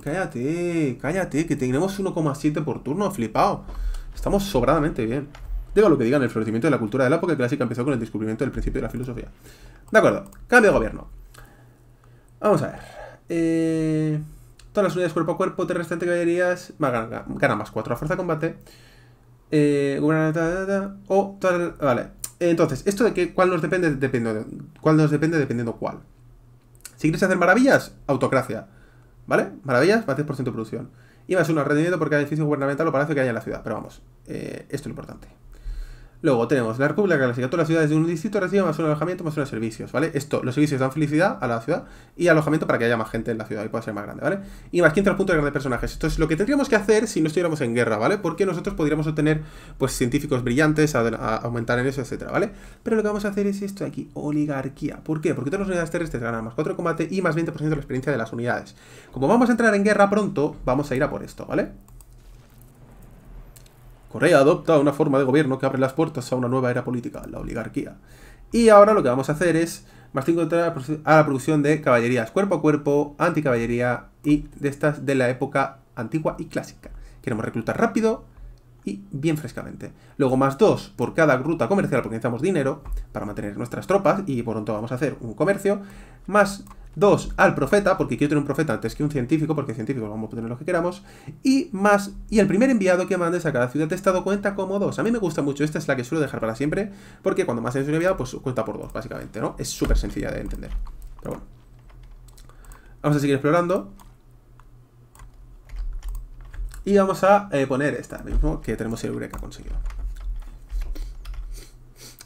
Cállate, cállate, que tenemos 1,7 por turno, flipado. Estamos sobradamente bien. Diga lo que digan, el florecimiento de la cultura de la época clásica empezó con el descubrimiento del principio de la filosofía. De acuerdo, cambio de gobierno. Vamos a ver. Eh, todas las unidades cuerpo a cuerpo terrestre de caballerías gana, más 4 a fuerza de combate. Eh, o vale. Entonces, esto de qué cuál nos depende dependiendo cuál nos depende dependiendo cuál. Si quieres hacer maravillas, autocracia. ¿Vale? Maravillas, más 10% de producción. Y más uno, rendimiento porque hay edificio gubernamental o palacio que haya en la ciudad. Pero vamos, eh, esto es lo importante. Luego tenemos la República Clásica. Todas las ciudades de un distrito reciben más un alojamiento, más unos servicios, ¿vale? Esto, los servicios dan felicidad a la ciudad y alojamiento para que haya más gente en la ciudad y pueda ser más grande, ¿vale? Y más 500 puntos de personajes. Esto es lo que tendríamos que hacer si no estuviéramos en guerra, ¿vale? Porque nosotros podríamos obtener, pues, científicos brillantes, a, aumentar en eso, etcétera, ¿vale? Pero lo que vamos a hacer es esto de aquí, oligarquía. ¿Por qué? Porque todas las unidades terrestres ganan más 4 combate y más 20% de la experiencia de las unidades. Como vamos a entrar en guerra pronto, vamos a ir a por esto, ¿vale? Correa adopta una forma de gobierno que abre las puertas a una nueva era política, la oligarquía. Y ahora lo que vamos a hacer es más 5 a la producción de caballerías cuerpo a cuerpo, anticaballería y de estas de la época antigua y clásica. Queremos reclutar rápido y bien frescamente. Luego más dos por cada ruta comercial porque necesitamos dinero para mantener nuestras tropas y por lo tanto vamos a hacer un comercio. Más Dos al profeta, porque quiero tener un profeta antes que un científico, porque científicos vamos a tener los que queramos, y más, y el primer enviado que mandes a cada ciudad de estado cuenta como dos. A mí me gusta mucho, esta es la que suelo dejar para siempre, porque cuando más es un enviado, pues cuenta por dos, básicamente, ¿no? Es súper sencilla de entender. Pero bueno. Vamos a seguir explorando. Y vamos a eh, poner esta mismo, que tenemos el Eureka conseguido.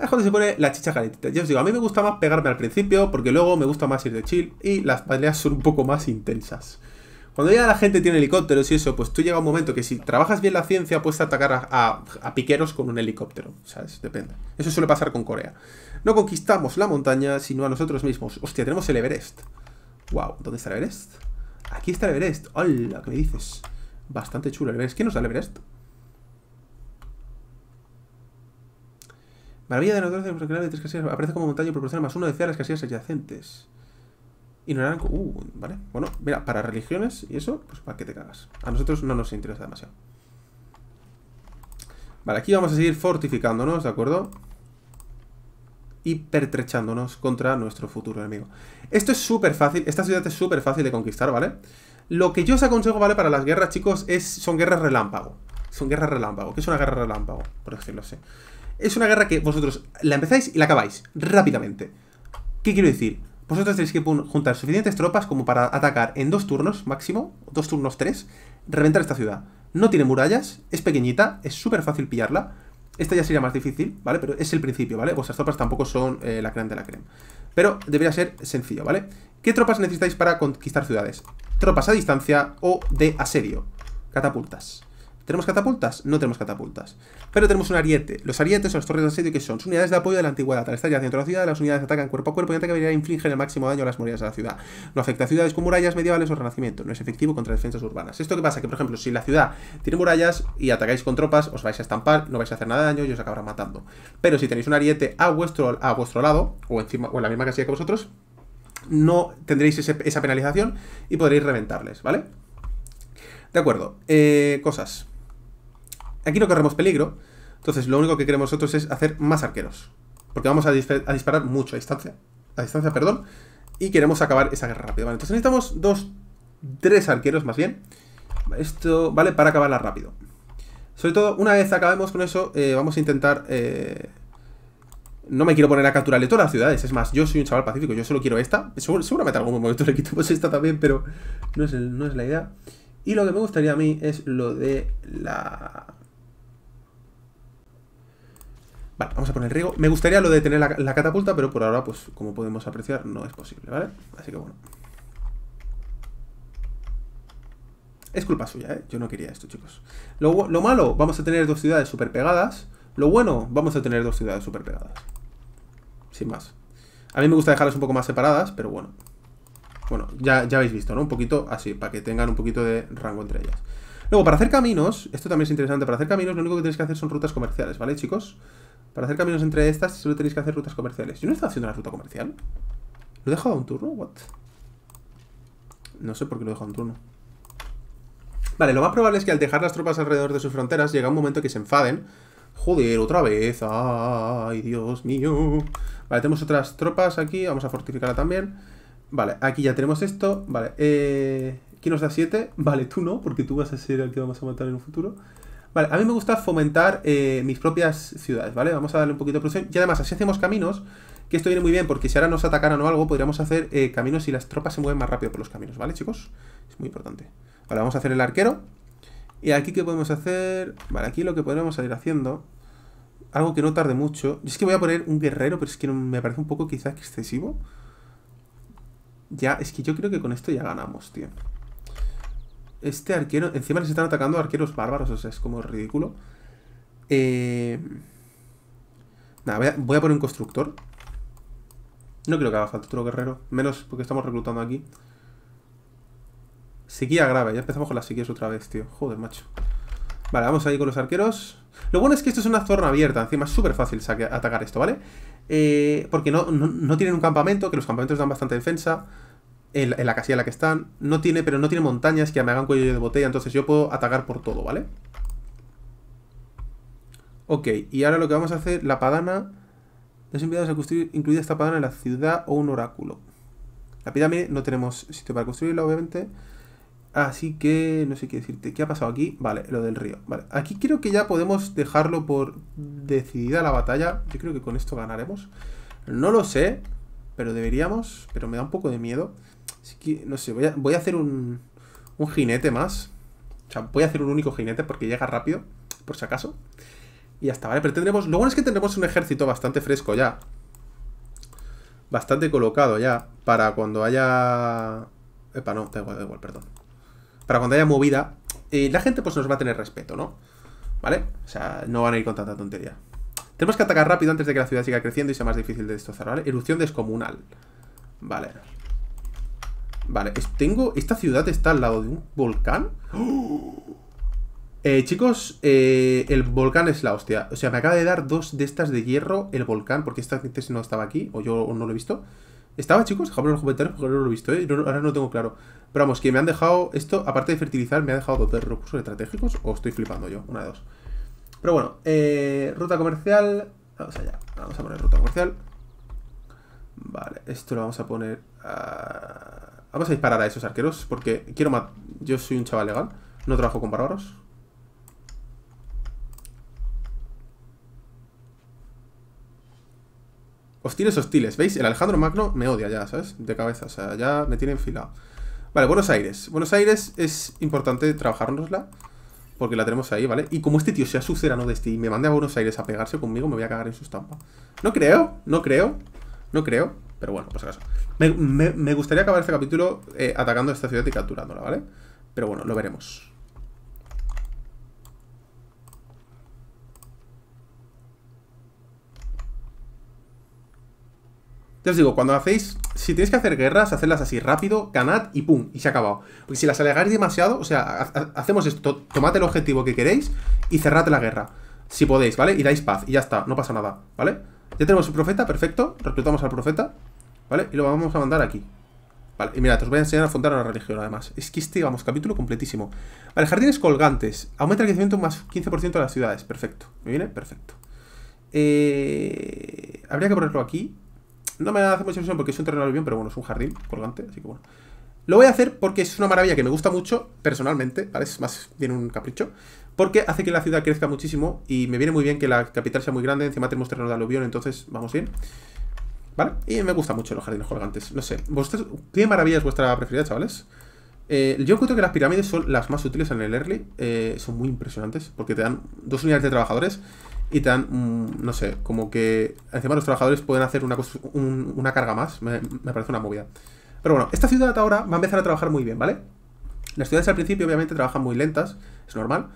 Ah, es cuando se pone la chicha calentita. ya os digo, a mí me gusta más pegarme al principio porque luego me gusta más ir de chill y las peleas son un poco más intensas. Cuando ya la gente tiene helicópteros y eso, pues tú llega un momento que si trabajas bien la ciencia puedes atacar a, piqueros con un helicóptero, o sea Depende. Eso suele pasar con Corea. No conquistamos la montaña, sino a nosotros mismos. Hostia, tenemos el Everest. Wow, ¿dónde está el Everest? Aquí está el Everest. Hola, ¿qué me dices? Bastante chulo el Everest. ¿Quién nos da el Everest? Maravilla de la naturaleza de tres casillas. Aparece como montaña y proporciona más uno de C a las casillas adyacentes. Y Uh, vale. Bueno, mira, para religiones y eso, pues para que te cagas. A nosotros no nos interesa demasiado. Vale, aquí vamos a seguir fortificándonos, ¿de acuerdo? Y pertrechándonos contra nuestro futuro enemigo. Esto es súper fácil, esta ciudad es súper fácil de conquistar, ¿vale? Lo que yo os aconsejo, ¿vale? Para las guerras, chicos, es son guerras relámpago. Son guerras relámpago. ¿Qué es una guerra relámpago? Por decirlo así es una guerra que vosotros la empezáis y la acabáis rápidamente. ¿Qué quiero decir? Vosotros tenéis que juntar suficientes tropas como para atacar en dos turnos máximo, dos turnos tres, reventar esta ciudad. No tiene murallas, es pequeñita, es súper fácil pillarla. Esta ya sería más difícil, ¿vale? Pero es el principio, ¿vale? Vuestras tropas tampoco son eh, la crema de la crema. Pero debería ser sencillo, ¿vale? ¿Qué tropas necesitáis para conquistar ciudades? Tropas a distancia o de asedio. Catapultas. ¿Tenemos catapultas? No tenemos catapultas. Pero tenemos un ariete. Los arietes son las torres de asedio que son unidades de apoyo de la antigüedad. Al estar dentro de la ciudad, las unidades atacan cuerpo a cuerpo y que a infligen el máximo daño a las murallas de la ciudad. No afecta a ciudades con murallas medievales o renacimiento. No es efectivo contra defensas urbanas. ¿Esto qué pasa? Que, por ejemplo, si la ciudad tiene murallas y atacáis con tropas, os vais a estampar, no vais a hacer nada de daño y os acabarán matando. Pero si tenéis un ariete a vuestro, a vuestro lado, o, encima, o en la misma casilla que vosotros, no tendréis esa penalización y podréis reventarles, ¿vale? De acuerdo, eh, cosas aquí no corremos peligro. Entonces, lo único que queremos nosotros es hacer más arqueros. Porque vamos a, disparar mucho a distancia. A distancia, perdón. Y queremos acabar esa guerra rápido. entonces necesitamos dos, tres arqueros más bien. Esto vale para acabarla rápido. Sobre todo, una vez acabemos con eso, eh, vamos a intentar... Eh, no me quiero poner a capturarle todas las ciudades. Es más, yo soy un chaval pacífico, yo solo quiero esta. seguramente algún momento le quitamos esta también, pero no no es la idea. Y lo que me gustaría a mí es lo de la... Vale, vamos a poner riego. Me gustaría lo de tener la, catapulta, pero por ahora, pues, como podemos apreciar, no es posible, ¿vale? Así que bueno. Es culpa suya, ¿eh? Yo no quería esto, chicos. Lo, lo malo, vamos a tener dos ciudades super pegadas. Lo bueno, vamos a tener dos ciudades super pegadas. Sin más. A mí me gusta dejarlas un poco más separadas, pero bueno. Bueno, ya, ya habéis visto, ¿no? Un poquito así, para que tengan un poquito de rango entre ellas. Luego, para hacer caminos, esto también es interesante, para hacer caminos lo único que tenéis que hacer son rutas comerciales, ¿vale, chicos? Para hacer caminos entre estas solo tenéis que hacer rutas comerciales. Yo no estado haciendo la ruta comercial. ¿Lo he dejado a un turno? ¿What? No sé por qué lo he dejado a un turno. Vale, lo más probable es que al dejar las tropas alrededor de sus fronteras llega un momento que se enfaden. Joder, otra vez. Ay, Dios mío. Vale, tenemos otras tropas aquí. Vamos a fortificarla también. Vale, aquí ya tenemos esto. Vale, eh... ¿Quién nos da 7? Vale, tú no, porque tú vas a ser el que vamos a matar en un futuro. Vale, a mí me gusta fomentar eh, mis propias ciudades, ¿vale? Vamos a darle un poquito de producción. Y además, así hacemos caminos, que esto viene muy bien, porque si ahora nos atacaran o algo, podríamos hacer eh, caminos y las tropas se mueven más rápido por los caminos, ¿vale, chicos? Es muy importante. Vale, vamos a hacer el arquero. Y aquí, ¿qué podemos hacer? Vale, aquí lo que podemos salir haciendo... Algo que no tarde mucho. Es que voy a poner un guerrero, pero es que me parece un poco quizás excesivo. Ya, es que yo creo que con esto ya ganamos, tío este arquero, encima les están atacando arqueros bárbaros, o sea, es como ridículo. Eh... Nada, voy a, poner un constructor. No creo que haga falta otro guerrero, menos porque estamos reclutando aquí. Sequía grave, ya empezamos con las sequías otra vez, tío. Joder, macho. Vale, vamos ahí con los arqueros. Lo bueno es que esto es una zona abierta, encima es súper fácil atacar esto, ¿vale? Eh, porque no tienen un campamento, que los campamentos dan bastante defensa en, la casilla en la que están. No tiene, pero no tiene montañas que me hagan cuello de botella, entonces yo puedo atacar por todo, ¿vale? Ok, y ahora lo que vamos a hacer, la padana... Los invitados a construir incluida esta padana en la ciudad o un oráculo. La pirámide no tenemos sitio para construirla, obviamente. Así que no sé qué decirte. ¿Qué ha pasado aquí? Vale, lo del río. Vale, aquí creo que ya podemos dejarlo por decidida la batalla. Yo creo que con esto ganaremos. No lo sé, pero deberíamos. Pero me da un poco de miedo no sé, voy a, voy a hacer un, un jinete más. O sea, voy a hacer un único jinete porque llega rápido, por si acaso. Y hasta ¿vale? Pero tendremos... Lo bueno es que tendremos un ejército bastante fresco ya. Bastante colocado ya. Para cuando haya... Epa, no, da igual, perdón. Para cuando haya movida. y eh, la gente pues nos va a tener respeto, ¿no? ¿Vale? O sea, no van a ir con tanta tontería. Tenemos que atacar rápido antes de que la ciudad siga creciendo y sea más difícil de destrozar, ¿vale? Erupción descomunal. Vale. Vale, pues tengo... Esta ciudad está al lado de un volcán. Eh, chicos, eh, el volcán es la hostia. O sea, me acaba de dar dos de estas de hierro el volcán, porque esta gente no estaba aquí, o yo no lo he visto. ¿Estaba, chicos? Dejadme en los comentarios porque no lo he visto, ¿eh? ahora no tengo claro. Pero vamos, que me han dejado esto, aparte de fertilizar, me ha dejado dos de recursos estratégicos, o estoy flipando yo, una de dos. Pero bueno, eh, ruta comercial... Vamos allá, vamos a poner ruta comercial. Vale, esto lo vamos a poner... A... Vamos a disparar a esos arqueros porque quiero matar... Yo soy un chaval legal, no trabajo con bárbaros. Hostiles, hostiles. ¿Veis? El Alejandro Magno me odia ya, ¿sabes? De cabeza, o sea, ya me tiene enfilado. Vale, Buenos Aires. Buenos Aires es importante trabajárnosla porque la tenemos ahí, ¿vale? Y como este tío sea ¿no? de este y me mande a Buenos Aires a pegarse conmigo, me voy a cagar en su estampa. No creo, no creo, no creo. Pero bueno, por pues si acaso. Me, gustaría acabar este capítulo eh, atacando esta ciudad y capturándola, ¿vale? Pero bueno, lo veremos. Ya os digo, cuando hacéis, si tenéis que hacer guerras, hacedlas así rápido, ganad y pum, y se ha acabado. Porque si las alegáis demasiado, o sea, hacemos esto, tomad el objetivo que queréis y cerrad la guerra. Si podéis, ¿vale? Y dais paz, y ya está, no pasa nada, ¿vale? Ya tenemos un profeta, perfecto, reclutamos al profeta. ¿Vale? Y lo vamos a mandar aquí. Vale, y mira, te os voy a enseñar a fundar una religión además. Es que este, vamos, capítulo completísimo. Vale, jardines colgantes. Aumenta el crecimiento más 15% de las ciudades. Perfecto. ¿Me viene? Perfecto. Eh, habría que ponerlo aquí. No me hace mucha ilusión porque es un terreno de bien, pero bueno, es un jardín colgante, así que bueno. Lo voy a hacer porque es una maravilla que me gusta mucho, personalmente, ¿vale? Es más bien un capricho. Porque hace que la ciudad crezca muchísimo y me viene muy bien que la capital sea muy grande. Encima tenemos terreno de aluvión, entonces vamos bien. ¿Vale? Y me gusta mucho los jardines colgantes. No sé. ¿Vosotros, ¿Qué maravilla es vuestra preferida, chavales? Eh, yo creo que las pirámides son las más útiles en el early. Eh, son muy impresionantes porque te dan dos unidades de trabajadores y te dan, mm, no sé, como que encima los trabajadores pueden hacer una, una carga más. Me, me, parece una movida. Pero bueno, esta ciudad ahora va a empezar a trabajar muy bien, ¿vale? Las ciudades al principio obviamente trabajan muy lentas, es normal.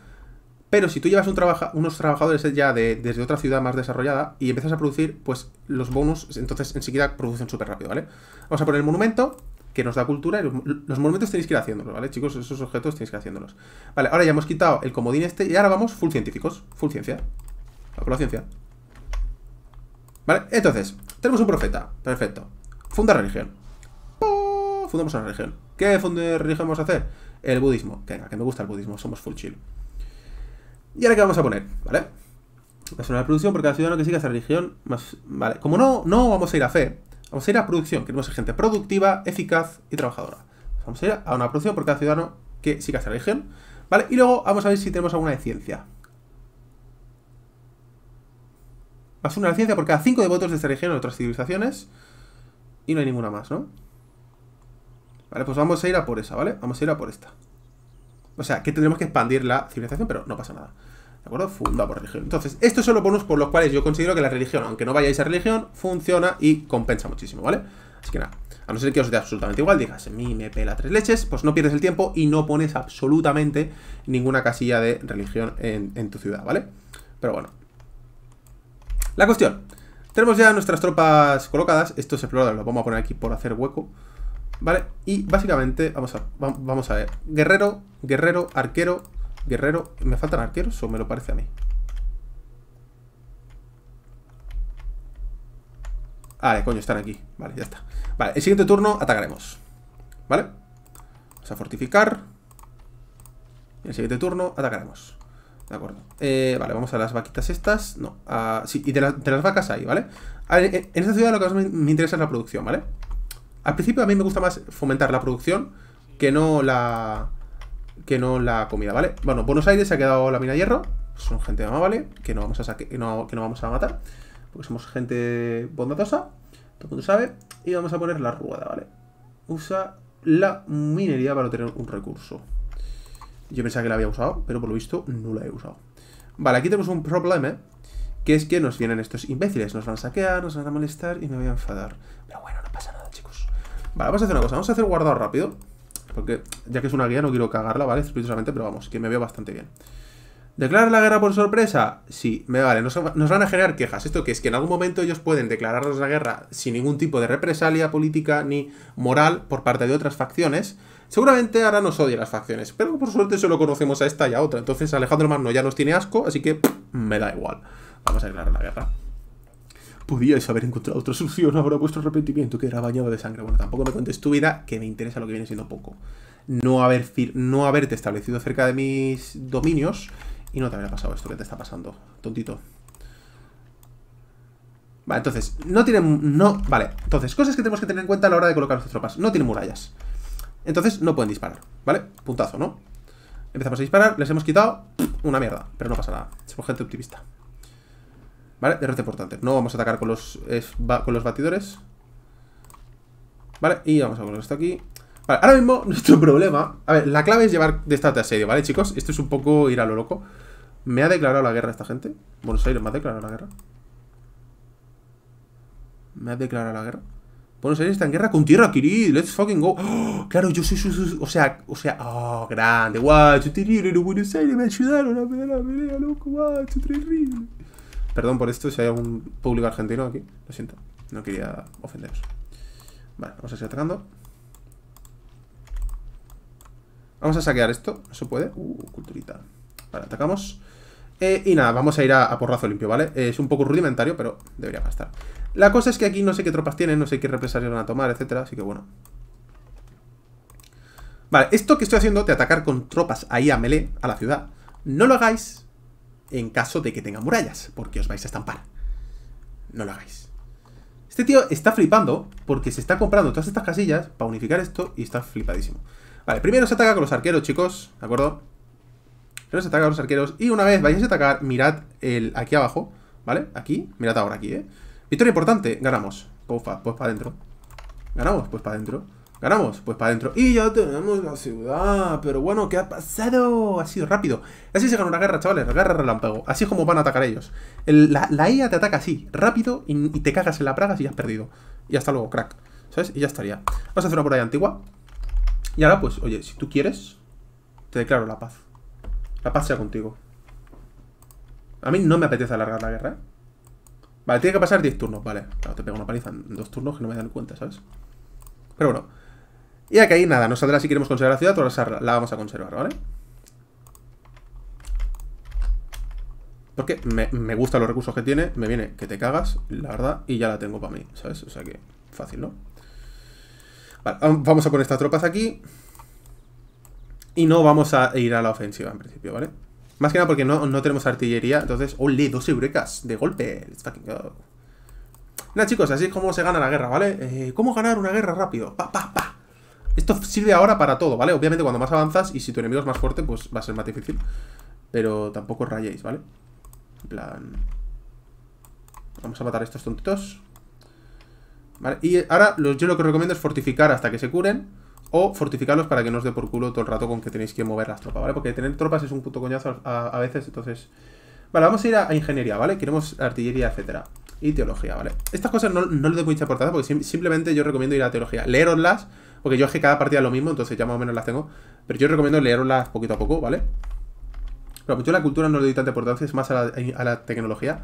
Pero si tú llevas unos trabajadores ya desde otra ciudad más desarrollada y empiezas a producir, pues los bonus entonces enseguida producen súper rápido, ¿vale? Vamos a poner el monumento que nos da cultura y los, monumentos tenéis que ir haciéndolos, ¿vale? Chicos, esos objetos tenéis que ir haciéndolos. Vale, ahora ya hemos quitado el comodín este y ahora vamos full científicos, full ciencia. A por la ciencia. Vale, entonces, tenemos un profeta, perfecto. Funda religión. Fundamos una religión. ¿Qué funda religión vamos a hacer? El budismo. Venga, que me gusta el budismo, somos full chill. Y ahora qué vamos a poner, ¿vale? Vamos a producción porque cada ciudadano que siga esa religión. Más, vale, como no, no vamos a ir a fe, vamos a ir a producción. Queremos ser gente productiva, eficaz y trabajadora. Vamos a ir a una producción por cada ciudadano que siga esa religión. ¿Vale? Y luego vamos a ver si tenemos alguna de ciencia. Más una de ciencia porque cada cinco devotos de esta religión en otras civilizaciones. Y no hay ninguna más, ¿no? Vale, pues vamos a ir a por esa, ¿vale? Vamos a ir a por esta. O sea, que tendremos que expandir la civilización, pero no pasa nada. ¿De acuerdo? Fundado por religión. Entonces, estos son los bonos por los cuales yo considero que la religión, aunque no vayáis a religión, funciona y compensa muchísimo, ¿vale? Así que nada, a no ser que os dé absolutamente igual, digas, a mí me pela tres leches, pues no pierdes el tiempo y no pones absolutamente ninguna casilla de religión en, tu ciudad, ¿vale? Pero bueno. La cuestión. Tenemos ya nuestras tropas colocadas. Esto es exploradores Lo vamos a poner aquí por hacer hueco. ¿Vale? Y básicamente, vamos a, vamos a ver. Guerrero, guerrero, arquero, Guerrero, ¿me faltan arqueros o me lo parece a mí? Vale, coño, están aquí. Vale, ya está. Vale, el siguiente turno atacaremos. ¿Vale? Vamos a fortificar. el siguiente turno atacaremos. De acuerdo. Eh, vale, vamos a las vaquitas estas. No, sí, y de, las vacas ahí, ¿vale? en esta ciudad lo que más me interesa es la producción, ¿vale? Al principio a mí me gusta más fomentar la producción que no la, que no la comida, ¿vale? Bueno, Buenos Aires se ha quedado la mina de hierro. Son gente amable, que no vamos a que no, vamos a matar. Porque somos gente bondadosa. Todo el mundo sabe. Y vamos a poner la rueda, ¿vale? Usa la minería para obtener un recurso. Yo pensaba que la había usado, pero por lo visto no la he usado. Vale, aquí tenemos un problema, ¿eh? que es que nos vienen estos imbéciles, nos van a saquear, nos van a molestar y me voy a enfadar. Pero bueno, no pasa nada, chicos. Vale, vamos a hacer una cosa, vamos a hacer guardado rápido. Porque ya que es una guía no quiero cagarla, ¿vale? Espiritualmente, pero vamos, que me veo bastante bien. ¿Declarar la guerra por sorpresa? Sí, me vale, nos, van a generar quejas. Esto que es que en algún momento ellos pueden declararnos la guerra sin ningún tipo de represalia política ni moral por parte de otras facciones. Seguramente ahora nos odia las facciones, pero por suerte solo conocemos a esta y a otra. Entonces Alejandro Magno ya nos tiene asco, así que me da igual. Vamos a declarar la guerra. Podíais haber encontrado otra solución ahora vuestro arrepentimiento, que era bañado de sangre. Bueno, tampoco me cuentes tu vida, que me interesa lo que viene siendo poco. No, haber no haberte establecido cerca de mis dominios y no te habrá pasado esto que te está pasando, tontito. Vale, entonces, no tienen... No, vale, entonces, cosas que tenemos que tener en cuenta a la hora de colocar nuestras tropas. No tienen murallas. Entonces, no pueden disparar, ¿vale? Puntazo, ¿no? Empezamos a disparar, les hemos quitado una mierda, pero no pasa nada. Somos gente optimista. ¿Vale? Derrota importante. No vamos a atacar con los, con los batidores. ¿Vale? Y vamos a poner esto aquí. Vale, ahora mismo [laughs] nuestro problema... A ver, la clave es llevar de esta asedio, ¿vale, chicos? Esto es un poco ir a lo loco. ¿Me ha declarado la guerra esta gente? Buenos Aires me ha declarado la guerra. ¿Me ha declarado la guerra? Buenos Aires está en guerra con Tierra Kiri. Let's fucking go. ¡Oh! claro, yo soy su, O sea, o sea... ¡Oh, grande! ¡Guau! Wow, Buenos Aires me ayudaron a pelear la pelea, loco. ¡Guau! es terrible! Perdón por esto si hay algún público argentino aquí. Lo siento. No quería ofenderos. Vale, vamos a seguir atacando. Vamos a saquear esto. No puede. Uh, culturita. Vale, atacamos. Eh, y nada, vamos a ir a, porrazo limpio, ¿vale? Eh, es un poco rudimentario, pero debería bastar. La cosa es que aquí no sé qué tropas tienen, no sé qué represalias van a tomar, etcétera, así que bueno. Vale, esto que estoy haciendo de atacar con tropas ahí a melee, a la ciudad, no lo hagáis en caso de que tenga murallas, porque os vais a estampar. No lo hagáis. Este tío está flipando porque se está comprando todas estas casillas para unificar esto y está flipadísimo. Vale, primero se ataca con los arqueros, chicos, ¿de acuerdo? Primero se ataca con los arqueros y una vez vayáis a atacar, mirad el aquí abajo, ¿vale? Aquí, mirad ahora aquí, ¿eh? Victoria importante, ganamos. pues para adentro. Ganamos, pues para adentro. Ganamos, pues para adentro. Y ya tenemos la ciudad. Pero bueno, ¿qué ha pasado? Ha sido rápido. Así se gana una guerra, chavales. La guerra relámpago. Así es como van a atacar ellos. la, IA e te ataca así, rápido, y, te cagas en la praga si ya has perdido. Y hasta luego, crack. ¿Sabes? Y ya estaría. Vamos a hacer una por ahí antigua. Y ahora, pues, oye, si tú quieres, te declaro la paz. La paz sea contigo. A mí no me apetece alargar la guerra, ¿eh? Vale, tiene que pasar 10 turnos, vale. Claro, te pego una paliza en dos turnos que no me dan cuenta, ¿sabes? Pero bueno. Y aquí nada, nos saldrá si queremos conservar la ciudad o la vamos a conservar, ¿vale? Porque me, gustan los recursos que tiene, me viene que te cagas, la verdad, y ya la tengo para mí, ¿sabes? O sea que fácil, ¿no? Vale, vamos a poner estas tropas aquí. Y no vamos a ir a la ofensiva en principio, ¿vale? Más que nada porque no, tenemos artillería, entonces... ¡Ole! ¡Dos eurecas! ¡De golpe! ¡Let's fucking Nada, chicos, así es como se gana la guerra, ¿vale? Eh, ¿Cómo ganar una guerra rápido? ¡Pa, pa, pa! Esto sirve ahora para todo, ¿vale? Obviamente cuando más avanzas y si tu enemigo es más fuerte, pues va a ser más difícil. Pero tampoco rayéis, ¿vale? En plan... Vamos a matar a estos tontitos. ¿Vale? Y ahora yo lo que recomiendo es fortificar hasta que se curen. O fortificarlos para que no os dé por culo todo el rato con que tenéis que mover las tropas, ¿vale? Porque tener tropas es un puto coñazo a, veces, entonces... Vale, vamos a ir a, ingeniería, ¿vale? Queremos artillería, etcétera y teología, ¿vale? Estas cosas no, no doy mucha importancia porque simplemente yo recomiendo ir a teología. Leeroslas porque yo es que cada partida es lo mismo, entonces ya más o menos las tengo. Pero yo recomiendo leerlas poquito a poco, ¿vale? Pero pues yo la cultura no le doy tanta importancia, es más a la, tecnología.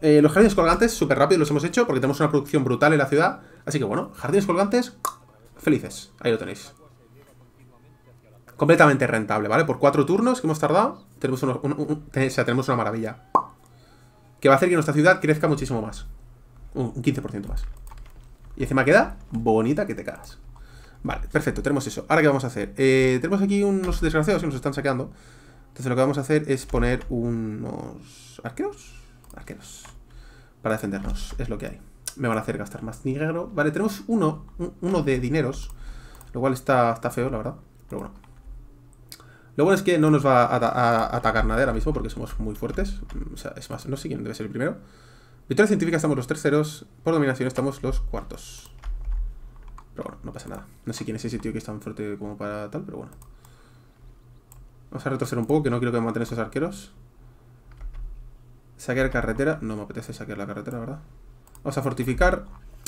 Eh, los jardines colgantes, súper rápido los hemos hecho porque tenemos una producción brutal en la ciudad. Así que bueno, jardines colgantes, felices. Ahí lo tenéis. Completamente rentable, ¿vale? Por cuatro turnos que hemos tardado, tenemos, tenemos una maravilla. Que va a hacer que nuestra ciudad crezca muchísimo más. un 15% más. Y encima queda bonita que te cagas. Vale, perfecto, tenemos eso. Ahora, ¿qué vamos a hacer? Eh, tenemos aquí unos desgraciados que nos están saqueando. Entonces lo que vamos a hacer es poner unos... ¿Arqueros? Arqueros. Para defendernos, es lo que hay. Me van a hacer gastar más dinero. Vale, tenemos uno, uno de dineros. Lo cual está, está feo, la verdad. Pero bueno. Lo bueno es que no nos va a, atacar nadie ahora mismo porque somos muy fuertes. O sea, es más, no sé quién debe ser el primero. Victoria científica estamos los terceros, por dominación estamos los cuartos. Pero bueno, no pasa nada. No sé quién es ese tío que es tan fuerte como para tal, pero bueno. Vamos a retroceder un poco, que no quiero que me maten esos arqueros. Saquear carretera. No me apetece saquear la carretera, ¿verdad? Vamos a fortificar.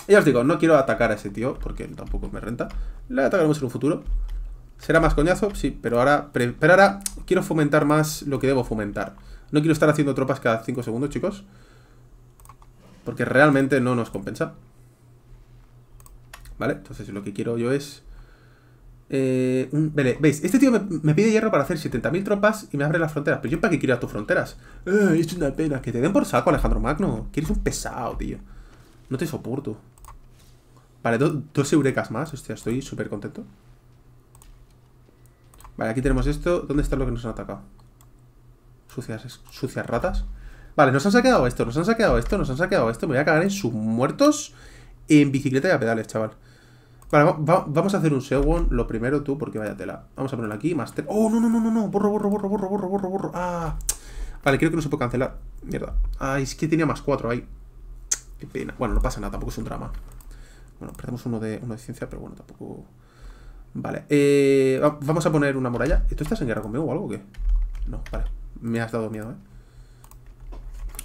ya os digo, no quiero atacar a ese tío, porque tampoco me renta. Le atacaremos en un futuro. ¿Será más coñazo? Sí, pero ahora, pero ahora quiero fomentar más lo que debo fomentar. No quiero estar haciendo tropas cada 5 segundos, chicos. Porque realmente no nos compensa. ¿Vale? Entonces lo que quiero yo es... Eh, veis, este tío me, pide hierro para hacer 70.000 tropas y me abre las fronteras. Pero yo para qué quiero a tus fronteras. Eh, es una pena. Que te den por saco, Alejandro Magno. quieres un pesado, tío. No te soporto. Vale, dos Eurekas más. Hostia, estoy súper contento. Vale, aquí tenemos esto. ¿Dónde está lo que nos han atacado? Sucias, sucias ratas. Vale, nos han saqueado esto, nos han saqueado esto, nos han saqueado esto. Me voy a cagar en sus muertos en bicicleta y a pedales, chaval. Vale, vamos a hacer un segundo Lo primero tú, porque vaya tela. Vamos a ponerlo aquí, más ¡Oh, no, no, no, no, Borro, borro, borro, borro, borro, borro, borro. ¡Ah! Vale, creo que no se puede cancelar. Mierda. Ay, ah, es que tenía más cuatro ahí. Qué pena. Bueno, no pasa nada, tampoco es un drama. Bueno, perdemos uno de, uno ciencia, pero bueno, tampoco... Vale, eh, vamos a poner una muralla. ¿Esto estás en guerra conmigo o algo qué? No, vale. Me has dado miedo, ¿eh?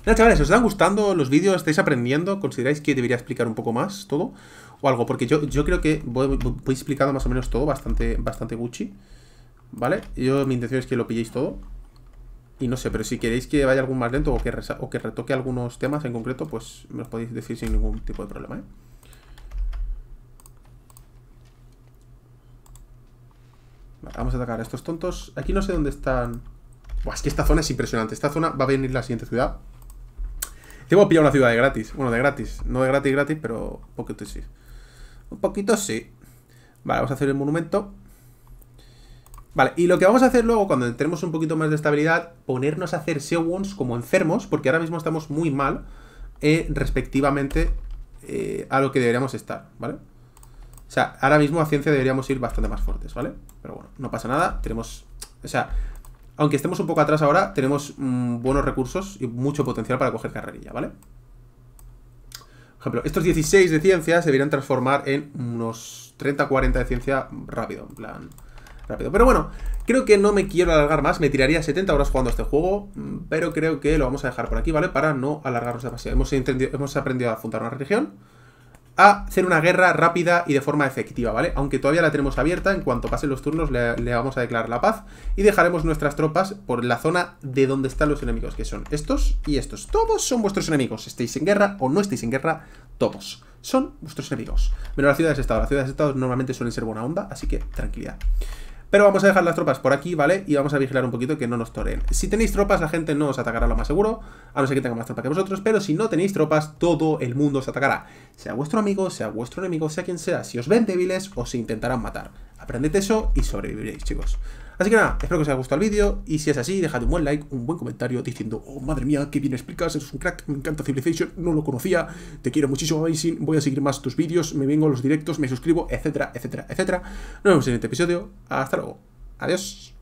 Nada, chavales, ¿os están gustando los vídeos? ¿Estáis aprendiendo? ¿Consideráis que debería explicar un poco más todo? O algo, porque yo, creo que voy, explicado explicando más o menos todo, bastante, bastante Gucci. ¿Vale? Yo, mi intención es que lo pilléis todo. Y no sé, pero si queréis que vaya algún más lento o que, retoque algunos temas en concreto, pues me los podéis decir sin ningún tipo de problema, ¿eh? vamos a atacar a estos tontos. Aquí no sé dónde están... Buah, es que esta zona es impresionante. Esta zona va a venir la siguiente ciudad. Hemos pillado una ciudad de gratis. Bueno, de gratis. No de gratis, gratis, pero un poquito sí. Un poquito sí. Vale, vamos a hacer el monumento. Vale, y lo que vamos a hacer luego, cuando tenemos un poquito más de estabilidad, ponernos a hacer Sewons como enfermos, porque ahora mismo estamos muy mal, eh, respectivamente, eh, a lo que deberíamos estar, ¿vale? O sea, ahora mismo a ciencia deberíamos ir bastante más fuertes, ¿vale? Pero bueno, no pasa nada, tenemos... O sea, aunque estemos un poco atrás ahora, tenemos mm, buenos recursos y mucho potencial para coger carrerilla, ¿vale? Por ejemplo, estos 16 de ciencia se deberían transformar en unos 30-40 de ciencia rápido, en plan rápido. Pero bueno, creo que no me quiero alargar más, me tiraría 70 horas jugando este juego, mm, pero creo que lo vamos a dejar por aquí, ¿vale? Para no alargarnos demasiado. Hemos, hemos aprendido a fundar una religión, a hacer una guerra rápida y de forma efectiva, ¿vale? Aunque todavía la tenemos abierta, en cuanto pasen los turnos le, vamos a declarar la paz y dejaremos nuestras tropas por la zona de donde están los enemigos, que son estos y estos. Todos son vuestros enemigos, estéis en guerra o no estéis en guerra, todos son vuestros enemigos. Menos las ciudades-estado, las ciudades-estado normalmente suelen ser buena onda, así que tranquilidad. Pero vamos a dejar las tropas por aquí, ¿vale? Y vamos a vigilar un poquito que no nos toren. Si tenéis tropas, la gente no os atacará lo más seguro, a no ser que tenga más tropas que vosotros, pero si no tenéis tropas, todo el mundo os atacará. Sea vuestro amigo, sea vuestro enemigo, sea quien sea, si os ven débiles, os intentarán matar. Aprended eso y sobreviviréis, chicos. Así que nada, espero que os haya gustado el vídeo y si es así, dejad un buen like, un buen comentario diciendo, oh madre mía, qué bien explicas, eres un crack, me encanta Civilization, no lo conocía, te quiero muchísimo, Amazing, voy a seguir más tus vídeos, me vengo a los directos, me suscribo, etcétera, etcétera, etcétera. Nos vemos en el siguiente episodio, hasta luego, adiós.